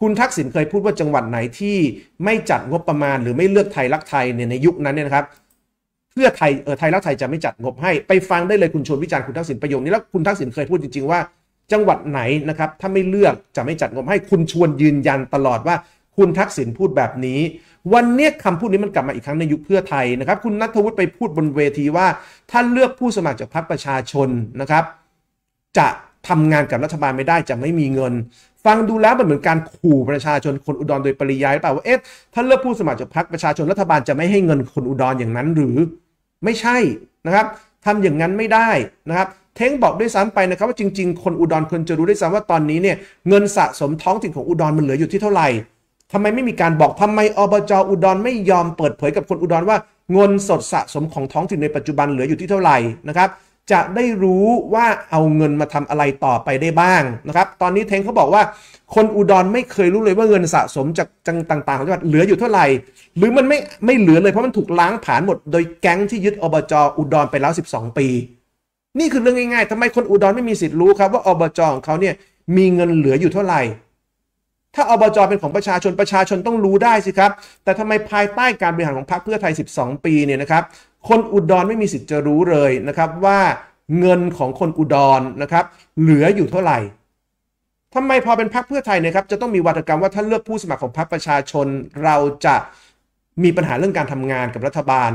คุณทักษิณเคยพูดว่าจังหวัดไหนที่ไม่จัดงบประมาณ หรือไม่เลือกไทยรักไทยเนี่ยในยุคนั้นเนี่ยนะครับ เพื่อไทยเออไทยรักไทยจะไม่จัดงบให้ ไปฟังได้เลยคุณชวนวิจารณ์คุณทักษิณประโยคนี้แล้วคุณทักษิณเคยพูดจริงๆว่า จังหวัดไหนนะครับถ้าไม่เลือกจะไม่จัดงบให้ คุณชวนยืนยันตลอดว่า คุณทักษิณพูดแบบนี้วันนี้คำพูดนี้มันกลับมาอีกครั้งในยุคเพื่อไทยนะครับคุณนัทวุฒิไปพูดบนเวทีว่า ถ้าเลือกผู้สมัครจากพรรคประชาชนนะครับ จะทำงานกับรัฐบาลไม่ได้จะไม่มีเงิน ฟังดูแล้วมันเหมือนการขู่ประชาชนคนอุดรโดยปริยายหรือเปล่าว่าเอ๊ะถ้าเลือกผู้สมัครจากพรรคประชาชนรัฐบาล จะไม่ให้เงินคนอุดรอย่างนั้นหรือไม่ใช่นะครับทำอย่างนั้นไม่ได้นะครับ เท้งบอกด้วยซ้ำไปนะครับ ว่าจริงๆ คนอุดรคนจะรู้ด้วยซ้ำว่าตอนนี้เนี่ยเงินสะสมท้องถิ่นของอุดรมันเหลืออยู่ที่เท่าไหร่ทำไมไม่มีการบอกทำไมอบจอุดรไม่ยอมเปิดเผยกับคนอุดรว่าเงินสดสะสมของท้องถิ่นในปัจจุบันเหลืออยู่ที่เท่าไหร่นะครับจะได้รู้ว่าเอาเงินมาทำอะไรต่อไปได้บ้างนะครับตอนนี้เทงเขาบอกว่า คนอุดรไม่เคยรู้เลยว่าเงินสะสมจากจังต่างๆของจังหวัดเหลืออยู่เท่าไหร่ หรือมันไม่ไม่เหลือเลยเพราะมันถูกล้างผ่านหมด โดยแก๊งที่ยึดอบจอุดรไปแล้ว 12 ปี นี่คือเรื่องง่ายๆทำไมคนอุดรไม่มีสิทธิ์รู้ครับว่าอบจของเขาเนี่ยมีเงินเหลืออยู่เท่าไหร่ถ้าอบจเป็นของประชาชนประชาชนต้องรู้ได้สิครับ แต่ทำไมภายใต้การบริหารของพรรคเพื่อไทย 12 ปีเนี่ยนะครับ คนอุดรไม่มีสิทธิ์จะรู้เลยนะครับว่าเงินของคนอุดรนะครับเหลืออยู่เท่าไหร่ทำไมพอเป็นพรรคเพื่อไทยนะครับ จะต้องมีวัตกรรมว่า ถ้าเลือกผู้สมัครของพรรคประชาชน เราจะมีปัญหาเรื่องการทำงานกับรัฐบาล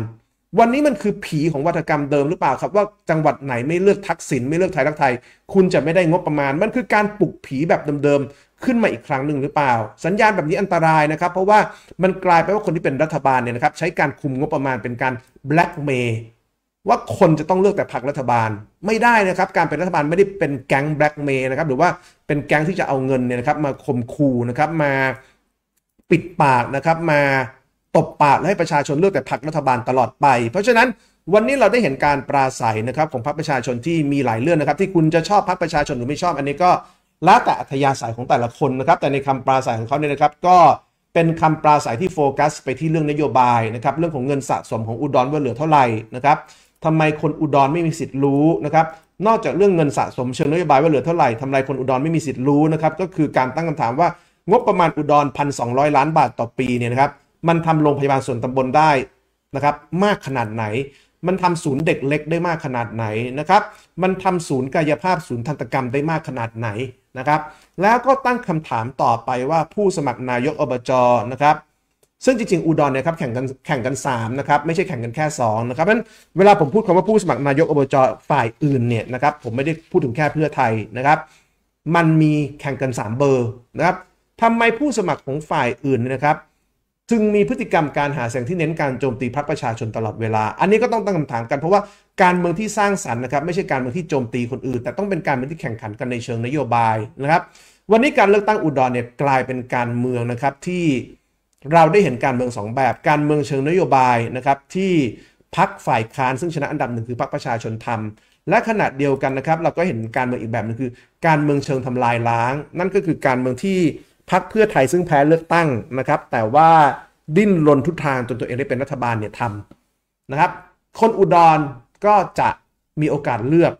วันนี้มันคือผีของวัตกรรมเดิมหรือเปล่าครับ ว่าจังหวัดไหนไม่เลือกทักษิณไม่เลือกไทยรักไทย คุณจะไม่ได้งบประมาณ มันคือการปลุกผีแบบเดิมขึ้นมาอีกครั้งหนึ่งหรือเปล่า สัญญาณแบบนี้อันตรายนะครับ เพราะว่ามันกลายไปว่าคนที่เป็นรัฐบาลเนี่ยนะครับใช้การคุมงบประมาณเป็นการแบล็กเมย์ว่าคนจะต้องเลือกแต่พรรครัฐบาลไม่ได้นะครับ การเป็นรัฐบาลไม่ได้เป็นแก๊งแบล็กเมย์นะครับหรือว่าเป็นแก๊งที่จะเอาเงินเนี่ยนะครับ มาข่มขู่นะครับมาปิดปากนะครับมาตบปากและให้ประชาชนเลือกแต่พรรครัฐบาลตลอดไป เพราะฉะนั้นวันนี้เราได้เห็นการปราศัยนะครับของพรรคประชาชนที่มีหลายเรื่องนะครับที่คุณจะชอบพรรคประชาชนหรือไม่ชอบอันนี้ก็แล้วแต่อัธยาศัยของแต่ละคนนะครับแต่ในคำปราศัยของเขาเนี่ยนะครับก็เป็นคำปราศัยที่โฟกัส ไปที่เรื่องนโยบายนะครับเรื่องของเงินสะสมของอุดรว่าเหลือเท่าไหร่นะครับทำไมคนอุดรไม่มีสิทธิ์รู้นะครับนอกจากเรื่องเงินสะสมเชิงนโยบายว่าเหลือเท่าไหร่ทำไมคนอุดรไม่มีสิทธิ์รู้นะครับก็คือการตั้งคำถามว่างบประมาณอุดรพร้อยล้านบาทต่อปีเนี่ยนะครับมันทำโรงพยาบาลส่วนตำบลได้นะครับมากขนาดไหน มันทำศูนย์เด็กเล็กได้มากขนาดไหนนะครับมันทำศูนย์กายภาพศูนย์ทันตกรรมได้มากขนาดไหนนะครับแล้วก็ตั้งคำถามต่อไปว่าผู้สมัครนายกอบจนะครับ ซึ่งจริงๆอุดรเนี่ยครับแข่งกันแข่งกัน3นะครับไม่ใช่แข่งกันแค่2นะครับเพราะฉะนั้นเวลาผมพูดคำว่าผู้สมัครนายกอบจฝ่ายอื่นเนี่ยนะครับ ผมไม่ได้พูดถึงแค่เพื่อไทยนะครับ มันมีแข่งกัน 3 เบอร์นะครับทำไมผู้สมัครของฝ่ายอื่นนะครับจึงมีพฤติกรรมการหาเสียงที่เน้นการโจมตีพรรคประชาชนตลอดเวลา อันนี้ก็ต้องตั้งคำถามกันเพราะว่าการเมืองที่สร้างสรรค์นะครับไม่ใช่การเมืองที่โจมตีคนอื่น แต่ต้องเป็นการเมืองที่แข่งขันกันในเชิงนโยบายนะครับ วันนี้การเลือกตั้งอุดรเนี่ยกลายเป็นการเมืองนะครับที่เราได้เห็นการเมือง2แบบการเมืองเชิงนโยบายนะครับ ที่พรรคฝ่ายค้านซึ่งชนะอันดับหนึ่งคือพรรคประชาชนทำและขณะเดียวกันนะครับ เราก็เห็นการเมืองอีกแบบนึงคือ การเมืองเชิงทำลายล้าง นั่นก็คือการเมืองที่พักเพื่อไทยซึ่งแพ้เลือกตั้งนะครับ แต่ว่าดิ้นรนทุกทางจนตัวเองได้เป็นรัฐบาลเนี่ยทำนะครับ คนอุดรก็จะมีโอกาสเลือก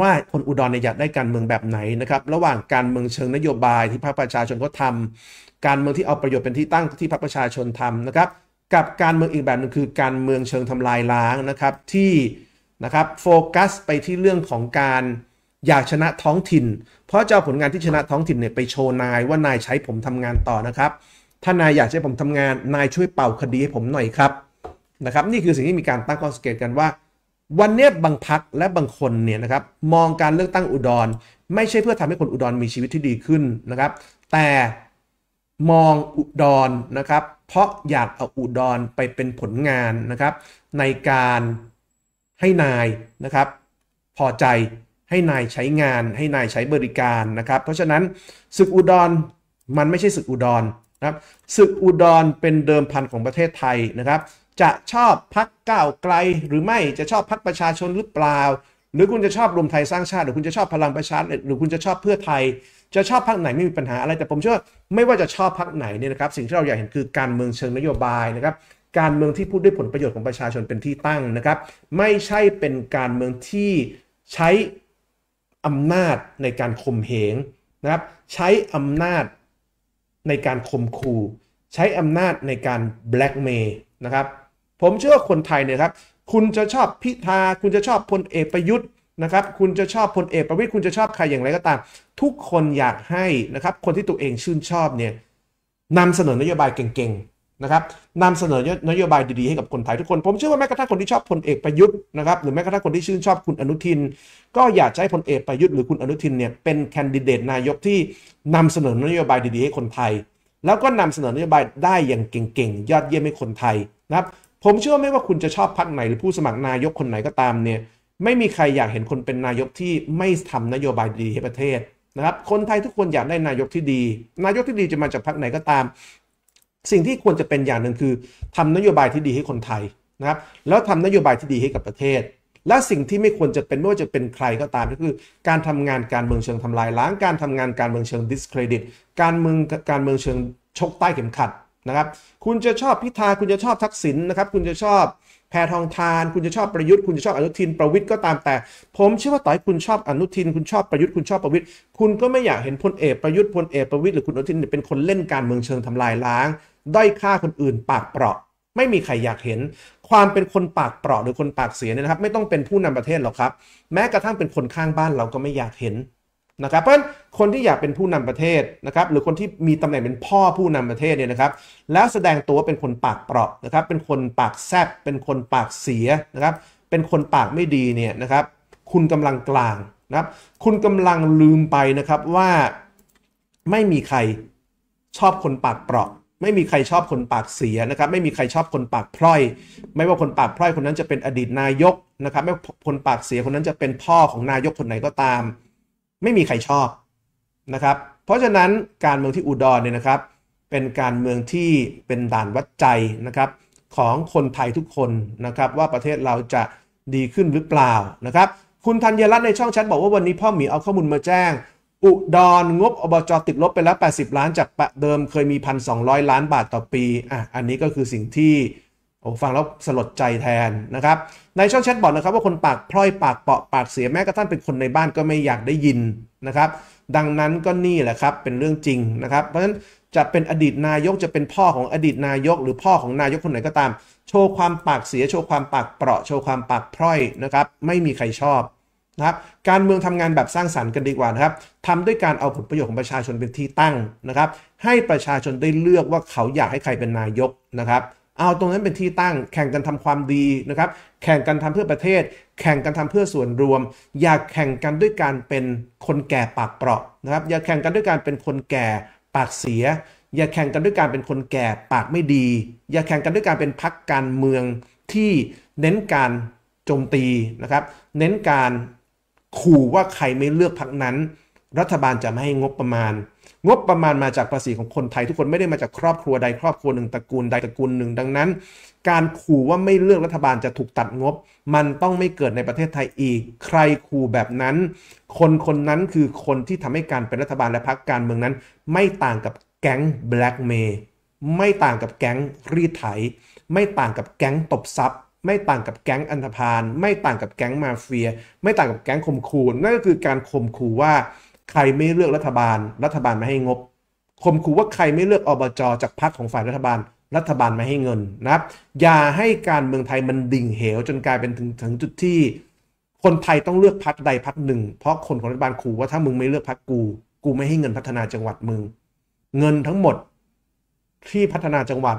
ว่าคนอุดรเนี่ยอยากได้การเมืองแบบไหนนะครับระหว่างการเมืองเชิงนโยบายที่พรรคประชาชนเขาทาการเมืองที่เอาประโยชน์เป็นที่ตั้งที่พรรคประชาชนทำนะครับ กับการเมืองอีกแบบหนึ่งคือ การเมืองเชิงทำลายล้างนะครับที่นะครับโฟกัสไปที่เรื่องของการอยากชนะท้องถิ่น เพราะจะาผลงานที่ชนะท้องถิ่นเนี่ยไปโชว์นายว่านายใช้ผมทำงานต่อนะครับ ถ้านายอยากใช้ผมทำงาน นายช่วยเป่าคดีให้ผมหน่อยครับ นะครับ นี่คือสิ่งที่มีการตั้งข้อสังเกตกันว่า วันนี้บางพักและบางคนเนี่ยนะครับ มองการเลือกตั้งอุดรไม่ใช่เพื่อทำให้คนอุดรมีชีวิตที่ดีขึ้นนะครับ แต่มองอุดรนะครับ เพราะอยากเอาอุดรไปเป็นผลงานนะครับในการให้นายนะครับพอใจให้นายใช้งานให้นายใช้บริการนะครับ เพราะฉะนั้นศึกอุดรมันไม่ใช่ศึกอุดรนะครับศึกอุดรเป็นเดิมพันของประเทศไทยนะครับ จะชอบพักก้าวไกล หรือไม่จะชอบพักประชาชนหรือเปล่าหรือคุณจะชอบรวมไทยสร้างชาติ หรือคุณจะชอบพลังประชาชนหรือคุณจะชอบเพื่อไทย จะชอบพักไหนไม่มีปัญหาอะไรแต่ผมเชื่อไม่ว่าจะชอบพักไหนเนี่ยนะครับสิ่งที่เราอยากเห็นคือการเมืองเชิงนโยบายนะครับ การเมืองที่พูดด้วยผลประโยชน์ของประชาชนเป็นที่ตั้งนะครับ ไม่ใช่เป็นการเมืองที่ใช้อำนาจในการข่มเหงนะครับใช้อำนาจในการข่มขู่ใช้อำนาจในการแบล็กเมย์นะครับผมเชื่อคนไทยเนี่ยครับคุณจะชอบพิธาคุณจะชอบพลเอกประยุทธ์นะครับ คุณจะชอบพลเอกประวิทย์คุณจะชอบใครอย่างไรก็ตามทุกคนอยากให้นะครับคนที่ตัวเองชื่นชอบเนี่ยนำเสนอนโยบายเก่งนะครับนำเสนอนโยบายดีๆให้กับคนไทยทุกคน ผมเชื่อว่าแม้กระทั่งคนที่ชอบพลเอกประยุทธ์นะครับหรือแม้กระทั่งคนที่ชื่นชอบคุณอนุทิน ก็อยากให้พลเอกประยุทธ์ หรือคุณอนุทินเนี่ยเป็นแคนดิเดตนายกที่นำเสนอนโยบายดีๆ ให้คนไทย แล้วก็นำเสนอนโยบายได้อย่างเก่งๆ ยอดเยี่ยม ให้คนไทยนะครับผมเชื่อไม่ว่าคุณจะชอบพรรคไหน หรือผู้สมัครนายกคนไหนก็ตามเนี่ยไม่มีใครอยากเห็นคนเป็นนายกที่ไม่ทำนโยบายดีให้ประเทศนะครับคนไทยทุกคนอยากได้นายกที่ดี นายกที่ดีจะมาจากพรรคไหนก็ตามสิ่งที่ควรจะเป็นอย่างหนึ่งคือ ทำนโยบายที่ดีให้คนไทยนะครับแล้วทำนโยบายที่ดีให้กับประเทศ และสิ่งที่ไม่ควรจะเป็นไม่ว่าจะเป็นใครก็ตามก็คือ การทำงานการเมืองเชิงทำลายล้าง การทำงานการเมืองเชิงดิสเครดิตการเมืองการเมืองเชิงชกใต้เข็มขัดนะครับคุณจะชอบพิธาคุณจะชอบทักษิณนะครับคุณจะชอบแพทองทานคุณจะชอบประยุทธ์คุณจะชอบอนุทินประวิทย์ก็ตามแต่ ผมเชื่อว่าต่อให้คุณชอบอนุทินคุณชอบประยุทธ์คุณชอบประวิทย์คุณก็ไม่อยากเห็นพลเอกประยุทธ์พลเอกประวิทย์หรือคุณอนุทินเป็นคนเล่นการเมืองเชิงทำลายล้างด้อยค่าคนอื่น ปากเปราะ ไม่มีใครอยากเห็น ความเป็นคนปากเปราะ หรือคนปากเสียเนี่ยนะครับไม่ต้องเป็นผู้นำประเทศหรอกครับ แม้กระทั่งเป็นคนข้างบ้านเราก็ไม่อยากเห็นนะครับเพราะนคนที่อยากเป็นผู้นำประเทศนะครับหรือคนที่มีตำแหน่งเป็นพ่อผู้นำประเทศเนี่ยนะครับแล้วแสดงตัวเป็นคนปากเปราะนะครับเป็นคนปากแซบเป็นคนปากเสียนะครับเป็นคนปากไม่ดีเนี่ยนะครับคุณกำลังกลางนะครับคุณกำลังลืมไปนะครับว่าไม่มีใครชอบคนปากเปราะไม่มีใครชอบคนปากเสียนะครับ ไม่มีใครชอบคนปากพร่อย ไม่ว่าคนปากพร่อยคนนั้นจะเป็นอดีตนายกนะครับไม่คนปากเสียคนนั้นจะเป็นพ่อของนายกคนไหนก็ตาม ไม่มีใครชอบนะครับเพราะฉะนั้นการเมืองที่อุดรเนี่ยนะครับเป็นการเมืองที่เป็นด่านวัดใจนะครับของคนไทยทุกคนนะครับว่าประเทศเราจะดีขึ้นหรือเปล่านะครับคุณธัญรัตน์ในช่องแชทบอกว่าวันนี้พ่อหมีเอาข้อมูลมาแจ้งอุดรงบอบจติด ลบไปแล้ว 80 ล้านจากเดิมเคยมี 1,200 ล้านบาทต่อปี อ่ะอันนี้ก็คือสิ่งที่โอ้ฟังแล้วสลดใจแทนนะครับในช่องแชทบอกนะครับว่าคนปาก พร่อยปากเปาะปากเสียแม้กระทั่งเป็นคนในบ้านก็ไม่อยากได้ยินนะครับดังนั้นก็นี่แหละครับเป็นเรื่องจริงนะครับเพราะฉะนั้นจะเป็นอดีตนายกจะเป็นพ่อของอดีตนายกหรือพ่อของนายกคนไหนก็ตาม โชว์ความปากเสียโชว์ความปากเปราะโชว์ความปากพร่อยนะครับไม่มีใครชอบนะครับการเมืองทำงานแบบสร้างสรรค์กันดีกว่านะครับทำด้วยการเอาผลประโยชน์ของประชาชนเป็นที่ตั้งนะครับ ให้ประชาชนได้เลือกว่าเขาอยากให้ใครเป็นนายกนะครับ เอาตรงนั้นเป็นที่ตั้ง แข่งกันทำความดีนะครับ แข่งกันทำเพื่อประเทศ แข่งกันทำเพื่อส่วนรวม อย่าแข่งกันด้วยการเป็นคนแก่ปากเปราะนะครับ อย่าแข่งกันด้วยการเป็นคนแก่ปากเสีย อย่าแข่งกันด้วยการเป็นคนแก่ปากไม่ดี อย่าแข่งกันด้วยการเป็นพักการเมืองที่เน้นการโจมตีนะครับ เน้นการขู่ว่าใครไม่เลือกพักนั้น รัฐบาลจะไม่ให้งบประมาณ งบประมาณมาจากภาษีของคนไทย ทุกคนไม่ได้มาจากครอบครัวใดครอบครัวหนึ่งตระกูลใดตระกูลหนึ่งดังนั้น การขู่ว่าไม่เลือกรัฐบาลจะถูกตัดงบ มันต้องไม่เกิดในประเทศไทยอีก ใครขู่แบบนั้น คนคนนั้นคือคนที่ทำให้การเป็นรัฐบาลและพักการเมืองนั้น ไม่ต่างกับแก๊งแบล็กเมย์ไม่ต่างกับแก๊งรีดไถไม่ต่างกับแก๊งตบซับไม่ต่างกับแก๊งอันธพาลไม่ต่างกับแก๊งมาเฟีย ไม่ต่างกับแก๊งข่มขู่นั่นก็คือการข่มขู่ว่าใครไม่เลือกรัฐบาล รัฐบาลไม่ให้งบข่มขู่ว่าใครไม่เลือกอบจจากพรรคของฝ่ายรัฐบาลรัฐบาลไม่ให้เงินนะครับ อย่าให้การเมืองไทยมันดิ่งเหว จนกลายเป็นถึงถึงจุดที่ คนไทยต้องเลือกพรรคใดพรรคหนึ่ง เพราะคนของรัฐบาลขู่ว่า ถ้ามึงไม่เลือกพรรคกู กูไม่ให้เงินพัฒนาจังหวัดมึงเงินทั้งหมดที่พัฒนาจังหวัด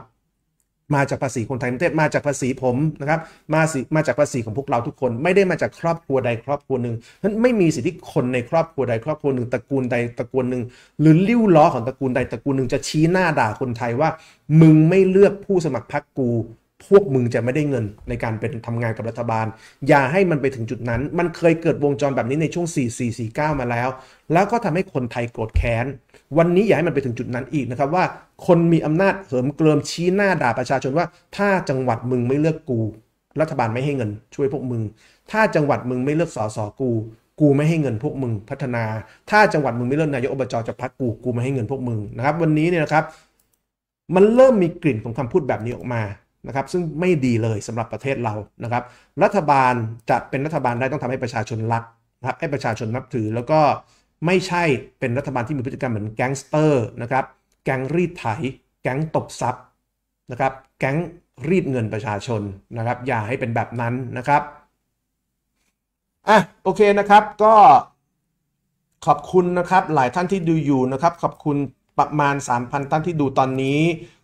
มาจากภาษีคนไทยทั้งประเทศมาจากภาษีผมนะครับ มาสิมาจากภาษีของพวกเราทุกคน ไม่ได้มาจากครอบครัวใดครอบครัวหนึ่งนั้นไม่มีสิทธิคนในครอบครัวใดครอบครัวหนึ่งตระกูลใดตระกูลหนึ่งหรือลิ้วล้อของตระกูลใดตระกูลหนึ่งจะชี้หน้าด่าคนไทยว่ามึงไม่เลือกผู้สมัครพรรคกูพวกมึงจะไม่ได้เงินในการเป็นทำงานกับรัฐบาล อย่าให้มันไปถึงจุดนั้นมันเคยเกิดวงจรแบบนี้ในช่วง 4449 มาแล้ว แล้วก็ทำให้คนไทยโกรธแค้นวันนี้อย่าให้มันไปถึงจุดนั้นอีกนะครับว่าคนมีอำนาจเหิมเกริมชี้หน้าด่าประชาชนว่า ถ้าจังหวัดมึงไม่เลือกกูรัฐบาลไม่ให้เงินช่วยพวกมึง ถ้าจังหวัดมึงไม่เลือกสสกู กูไม่ให้เงินพวกมึงพัฒนา ถ้าจังหวัดมึงไม่เลือกนายกอบจจะพักกูกูไม่ให้เงินพวกมึงนะครับ วันนี้เนี่ยนะครับมันเริ่มมีกลิ่นของคำพูดแบบนี้ออกมานะครับซึ่งไม่ดีเลยสำหรับประเทศเรานะครับ รัฐบาลจะเป็นรัฐบาลได้ต้องทำให้ประชาชนรักนะครับ ให้ประชาชนนับถือแล้วก็ไม่ใช่เป็นรัฐบาลที่มีพฤติกรรมเหมือนแก๊งสเตอร์นะครับแก๊งรีดไถ แก๊งตบทรัพย์นะครับแก๊งรีดเงินประชาชนนะครับ อย่าให้เป็นแบบนั้นนะครับอ่ะโอเคนะครับก็ขอบคุณนะครับหลายท่านที่ดูอยู่นะครับขอบคุณประมาณ 3,000 ท่านที่ดูตอนนี้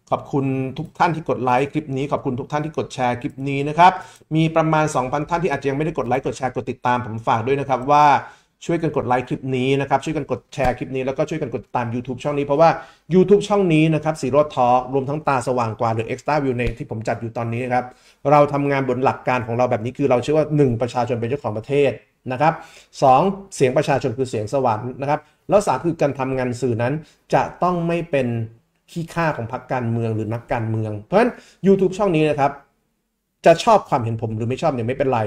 ขอบคุณทุกท่านที่กดไลค์คลิปนี้ขอบคุณทุกท่านที่กดแชร์คลิปนี้นะครับ มีประมาณ 2,000ท่านที่อาจจะยังไม่ได้กดไลค์กดแชร์กดติดตามผมฝากด้วยนะครับว่าช่วยกันกดไลค์คลิปนี้นะครับ ช่วยกันกดแชร์คลิปนี้ แล้วก็ช่วยกันกดตาม YouTube ช่องนี้เพราะว่า YouTube ช่องนี้นะครับสีรถทอรวมทั้งตาสว่างกว่าหรือ Extra View ในที่ผมจัดอยู่ตอนนี้นะครับ เราทำงานบนหลักการของเราแบบนี้คือเราเชื่อว่า 1 ประชาชนเป็นเจ้าของประเทศนะครับสเสียงประชาชนคือเสียงสวรรค์นะครับแล้วสาคือการทำงานสื่อนั้นจะต้องไม่เป็นขี้ข้าของพรรคการเมืองหรือนักการเมือง เพราะฉะนั้น YouTube ช่องนี้นะครับ จะชอบความเห็นผมหรือไม่ชอบเนี่ยไม่เป็นไร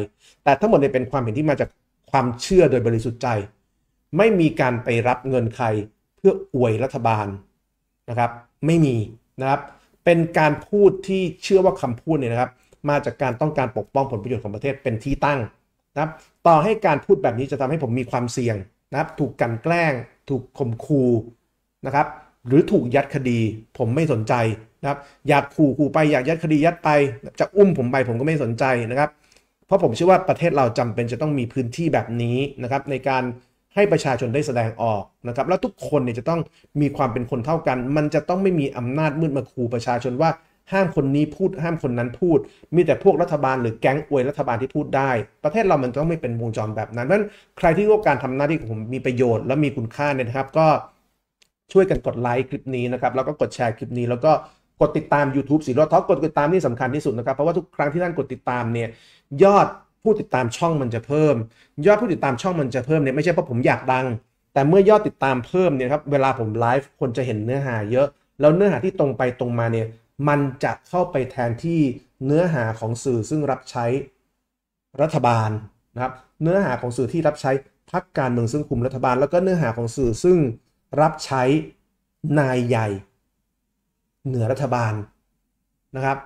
แต่ทั้งหมดเนี่ยเป็นความเห็นที่มาจากความเชื่อโดยบริสุทธิ์ใจ ไม่มีการไปรับเงินใครเพื่ออวยรัฐบาลนะครับ ไม่มีนะครับ เป็นการพูดที่เชื่อว่าคำพูดเนี่ยนะครับ มาจากการต้องการปกป้องผลประโยชน์ของประเทศเป็นที่ตั้งนะครับ ต่อให้การพูดแบบนี้จะทำให้ผมมีความเสี่ยงนะครับ ถูกกันแกล้งถูกข่มขู่นะครับหรือถูกยัดคดีผมไม่สนใจนะครับ อยากขู่ขู่ไปอยากยัดคดียัดไปจะอุ้มผมไปผมก็ไม่สนใจนะครับ เพราะผมเชื่อว่าประเทศเราจำเป็นจะต้องมีพื้นที่แบบนี้นะครับ ในการให้ประชาชนได้แสดงออกนะครับ แล้วทุกคนเนี่ยจะต้องมีความเป็นคนเท่ากัน มันจะต้องไม่มีอำนาจมืดมาขู่ประชาชนว่าห้ามคนนี้พูดห้ามคนนั้นพูด มีแต่พวกรัฐบาลหรือแก๊งอวยรัฐบาลที่พูดได้ ประเทศเรามันต้องไม่เป็นวงจรแบบนั้นนั้นใครที่รู้การทำหน้าที่ของผมมีประโยชน์และมีคุณค่าเนี่ยนะครับก็ช่วยกันกดไลค์คลิปนี้นะครับแล้วก็กดแชร์คลิปนี้แล้วก็กดติดตาม YouTube สีรถท็อปกดติดตามนี่สำคัญที่สุดนะครับเพราะว่าทุกครั้งที่ท่านกดติดตามเนี่ยยอดผู้ติดตามช่องมันจะเพิ่ม ยอดผู้ติดตามช่องมันจะเพิ่มเนี่ยไม่ใช่เพราะผมอยากดัง แต่เมื่อยอดติดตามเพิ่มเนี่ยครับเวลาผมไลฟ์คนจะเห็นเนื้อหาเยอะ แล้วเนื้อหาที่ตรงไปตรงมาเนี่ยมันจะเข้าไปแทนที่เนื้อหาของสื่อซึ่งรับใช้รัฐบาลนะครับเนื้อหาของสื่อที่รับใช้พักการเมืองซึ่งคุมรัฐบาลแล้วก็เนื้อหาของสื่อซึ่งรับใช้นายใหญ่ เหนือรัฐบาลนะครับ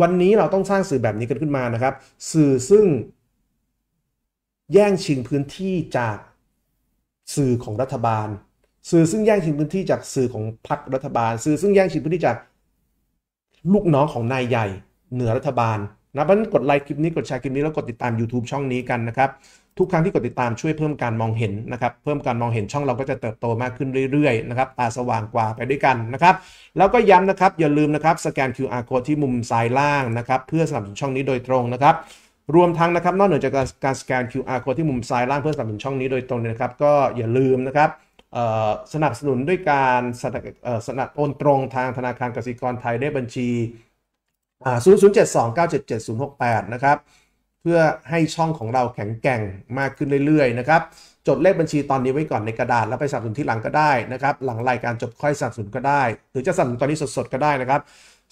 วันนี้เราต้องสร้างสื่อแบบนี้กันขึ้นมานะครับ สื่อซึ่งแย่งชิงพื้นที่จากสื่อของรัฐบาล สื่อซึ่งแย่งชิงพื้นที่จากสื่อของพรรครัฐบาล สื่อซึ่งแย่งชิงพื้นที่จากลูกน้องของนายใหญ่ เหนือรัฐบาล นะเพราะนั้นกดไลค์คลิปนี้ กดแชร์คลิปนี้แล้วกดติดตาม YouTube ช่องนี้กันนะครับทุกครั้งที่กดติดตามช่วยเพิ่มการมองเห็นนะครับ เพิ่มการมองเห็นช่องเราก็จะเติบโตมากขึ้นเรื่อยๆนะครับตาสว่างกว่าไปด้วยกันนะครับ แล้วก็ย้ำนะครับ อย่าลืมนะครับสแกน QR code ที่มุมซ้ายล่างนะครับเพื่อสนับสนุนช่องนี้โดยตรงนะครับ รวมทั้งนะครับ นอกเหนือจากการสแกน QR code ที่มุมซ้ายล่างเพื่อสนับสนุนช่องนี้โดยตรงนะครับ ก็อย่าลืมนะครับสนับสนุนด้วยการสนับสโอนตรงทางธนาคารกสิกรไทยได้บัญชี0072977068 นะครับพื่อให้ช่องของเราแข็งแกร่งมากขึ้นเรื่อยๆนะครับ จดเลขบัญชีตอนนี้ไว้ก่อนในกระดาษแล้วไปสับสนที่หลังก็ได้นะครับหลังรายการจบค่อยสับสนก็ได้ หรือจะสับสนตอนนี้สดๆก็ได้นะครับ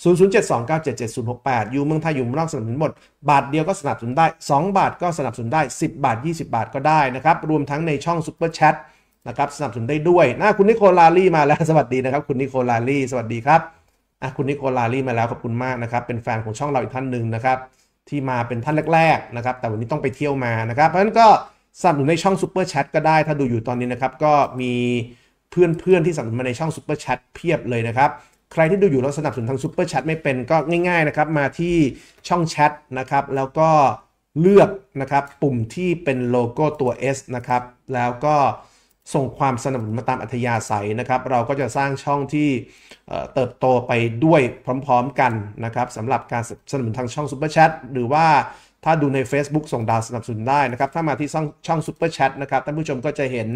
0072977068 อยู่เมืองไทยอยู่มืองนอกสนับสนุนหมดบาทเดียวก็สนับสนุนได้ 2 บาท ก็สนับสนุนได้ 10 บาท 20 บาทก็ได้นะครับรวมทั้งในช่องซุปเปอร์แชทนะครับสนับสนุนได้ด้วยนะคุณนิโคลารี่มาแล้วสวัสดีนะครับคุณนิโคลารี่สวัสดีครับอ่ะคุณนิโคลารี่มาแล้วขอบคุณมากนะครับเป็นแฟนของช่องเราอีกท่านหนึ่งนะครับที่มาเป็นท่านแรกๆนะครับแต่วันนี้ต้องไปเที่ยวมานะครับเพราะฉะนั้นก็สนับสนุนในช่องซูเปอร์แชทก็ได้ ถ้าดูอยู่ตอนนี้นะครับก็มีเพื่อนๆที่สนับสนุนมาในช่องซูเปอร์แชทเพียบเลยนะครับใครที่ดูอยู่แล้วสนับสนุนทางซูเปอร์แชทไม่เป็นก็ง่ายๆนะครับมาที่ช่องแชทนะครับแล้วก็เลือกนะครับปุ่มที่เป็นโลโก้ตัว S นะครับแล้วก็ส่งความสนับสนุนมาตามอัธยาศัยนะครับเราก็จะสร้างช่องที่เติบโตไปด้วยพร้อมๆกันนะครับสำหรับการสนับสนุนทางช่องซุปเปอร์แชทหรือว่าถ้าดูใน Facebook ส่งดาวสนับสนุนได้นะครับถ้ามาที่ช่องซุปเปอร์แชทนะครับท่านผู้ชมก็จะเห็น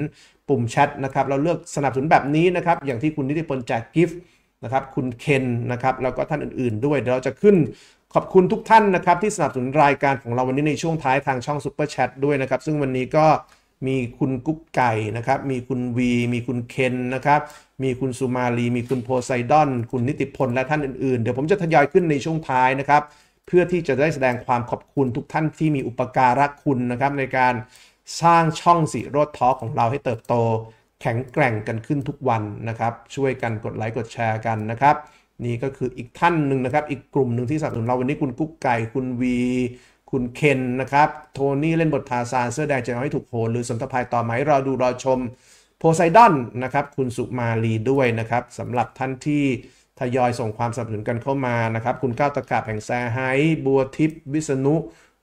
ปุ่มแชทนะครับเราเลือกสนับสนุนแบบนี้นะครับอย่างที่คุณนิติพลแจกกิฟต์นะครับคุณเคนนะครับแล้วก็ท่านอื่นๆด้วยเเราจะขึ้นขอบคุณทุกท่านนะครับที่สนับสนุนรายการของเราวันนี้ในช่วงท้ายทางช่องซุปเปอร์แชทด้วยนะครับซึ่งวันนี้ก็มีคุณกุ๊กไก่นะครับ มีคุณวี มีคุณเคนนะครับ มีคุณสุมาลี มีคุณโพไซดอน คุณนิติพลและท่านอื่นๆ เดี๋ยวผมจะทยอยขึ้นในช่วงท้ายนะครับ เพื่อที่จะได้แสดงความขอบคุณทุกท่านที่มีอุปการะคุณนะครับในการสร้างช่องสีโรดท้อของเราให้เติบโต แข็งแกร่งกันขึ้นทุกวันนะครับ ช่วยกันกดไลค์กดแชร์กันนะครับ นี่ก็คืออีกท่านหนึ่งนะครับ อีกกลุ่มหนึ่งที่สนับสนุนเราวันนี้คุณกุ๊กไก่ คุณวีคุณเคนนะครับโทนี่เล่นบททาซานเสื้อแดง จะเอาให้ถูกโหนหรือสมทภายต่อไหมรอดูรอชมโพไซดอนนะครับ คุณสุมาลีด้วยนะครับสำหรับท่านที่ทยอยส่งความสนับสนุนกันเข้ามานะครับ คุณก้าวตะกาบแห่งแซไฮบัวทิพย์วิษณุ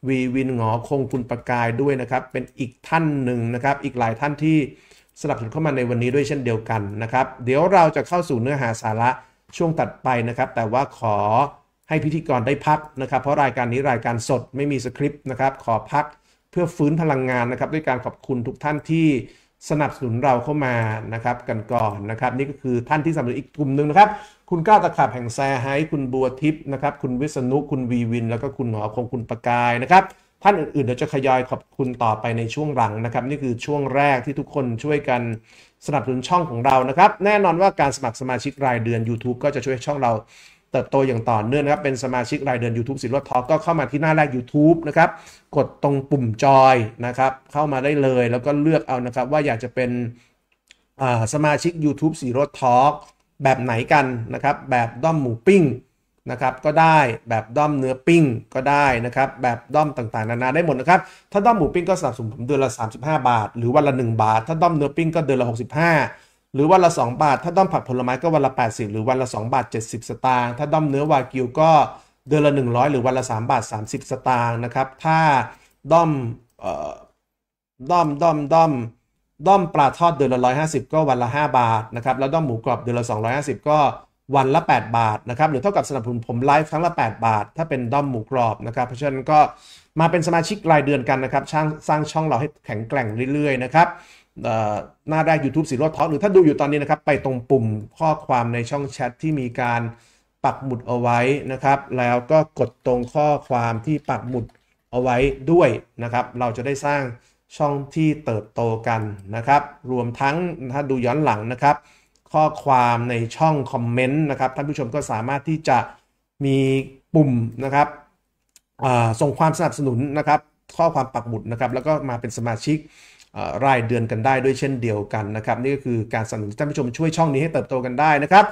วีวินหงอคงคุณประกายด้วยนะครับ เป็นอีกท่านหนึ่งนะครับ อีกหลายท่านที่สนับสนุนเข้ามาในวันนี้ด้วยเช่นเดียวกันนะครับเดี๋ยวเราจะเข้าสู่เนื้อหาสาระช่วงตัดไปนะครับแต่ว่าขอให้พิธีกรได้พักนะครับเพราะรายการนี้รายการสดไม่มีสคริปต์นะครับขอพักเพื่อฟื้นพลังงานนะครับด้วยการขอบคุณทุกท่านที่สนับสนุนเราเข้ามานะครับกันก่อนนะครับนี่ก็คือท่านที่สนับสนุนอีกกลุ่มหนึ่งนะครับคุณก้าวตะขาบแห่งแซไฮคุณบัวทิพย์นะครับคุณวิษณุคุณวีวิน แล้วก็คุณหอคงคุณประกายนะครับ ท่านอื่นๆเดี๋ยวจะขยอยขอบคุณต่อไปในช่วงหลังนะครับ นี่คือช่วงแรกที่ทุกคนช่วยกันสนับสนุนช่องของเรานะครับ แน่นอนว่าการสมัครสมาชิกรายเดือน YouTube ก็จะช่วยช่องเราเติบโตอย่างต่อเนื่องนะครับ เป็นสมาชิกรายเดือน YouTube สิรวัทอก็เข้ามาที่หน้าแรก YouTube นะครับ กดตรงปุ่มจอยนะครับเข้ามาได้เลย แล้วก็เลือกเอานะครับว่าอยากจะเป็นสมาชิก YouTube สีรถทอน์กแบบไหนกันนะครับ แบบด้อม หมูปิ้งนะครับก็ได้ แบบด้อมเนื้อปิ้ง ก็ได้นะครับ แบบด้อมต่างๆนานาได้หมดนะครับ ถ้าด้อมหมูปิ้งก็สนับสนุนผมเดือนละ 35 บาท หรือวันละ1บาท ถ้าด้อมเนื้อปิ้งก็เดือนละ 65หรือวันละ 2 บาท ถ้าด้อมผักผลไม้ก็วันละ80 หรือวันละ2บาท70 สตางค์ถ้าด้อมเนื้อวากิวก็เดือนละ 100 หรือวันละ3บาท30 สตางค์นะครับถ้าด้อมด้อมด้อมด้อมด้อมปลาทอดเดือนละ150 ก็วันละ 5 บาทนะครับแล้วด้อมหมูกรอบเดือนละ250 ก็วันละ 8 บาทนะครับหรือเท่ากับสนับสนุนผมไลฟ์ครั้งละ8 บาท ถ้าเป็นด้อมหมูกรอบนะครับเพราะฉะนั้นก็มาเป็นสมาชิกรายเดือนกันนะครับ สร้างสร้างช่องเราให้แข็งแกร่งเรื่อยๆนะครับหน้าแรก YouTube สีรถท็อปหรือถ้าดูอยู่ตอนนี้นะครับ ไปตรงปุ่มข้อความในช่องแชทที่มีการปักหมุดเอาไว้นะครับ แล้วก็กดตรงข้อความที่ปักหมุดเอาไว้ด้วยนะครับ เราจะได้สร้างช่องที่เติบโตกันนะครับ รวมทั้งถ้าดูย้อนหลังนะครับ ข้อความในช่องคอมเมนต์นะครับท่านผู้ชมก็สามารถที่จะมีปุ่มนะครับส่งความสนับสนุนนะครับ ข้อความปักหมุดนะครับ แล้วก็มาเป็นสมาชิกรายเดือนกันได้ด้วยเช่นเดียวกันนะครับ นี่ก็คือการสนับสนุนท่านผู้ชมช่วยช่องนี้ให้เติบโตกันได้นะครับ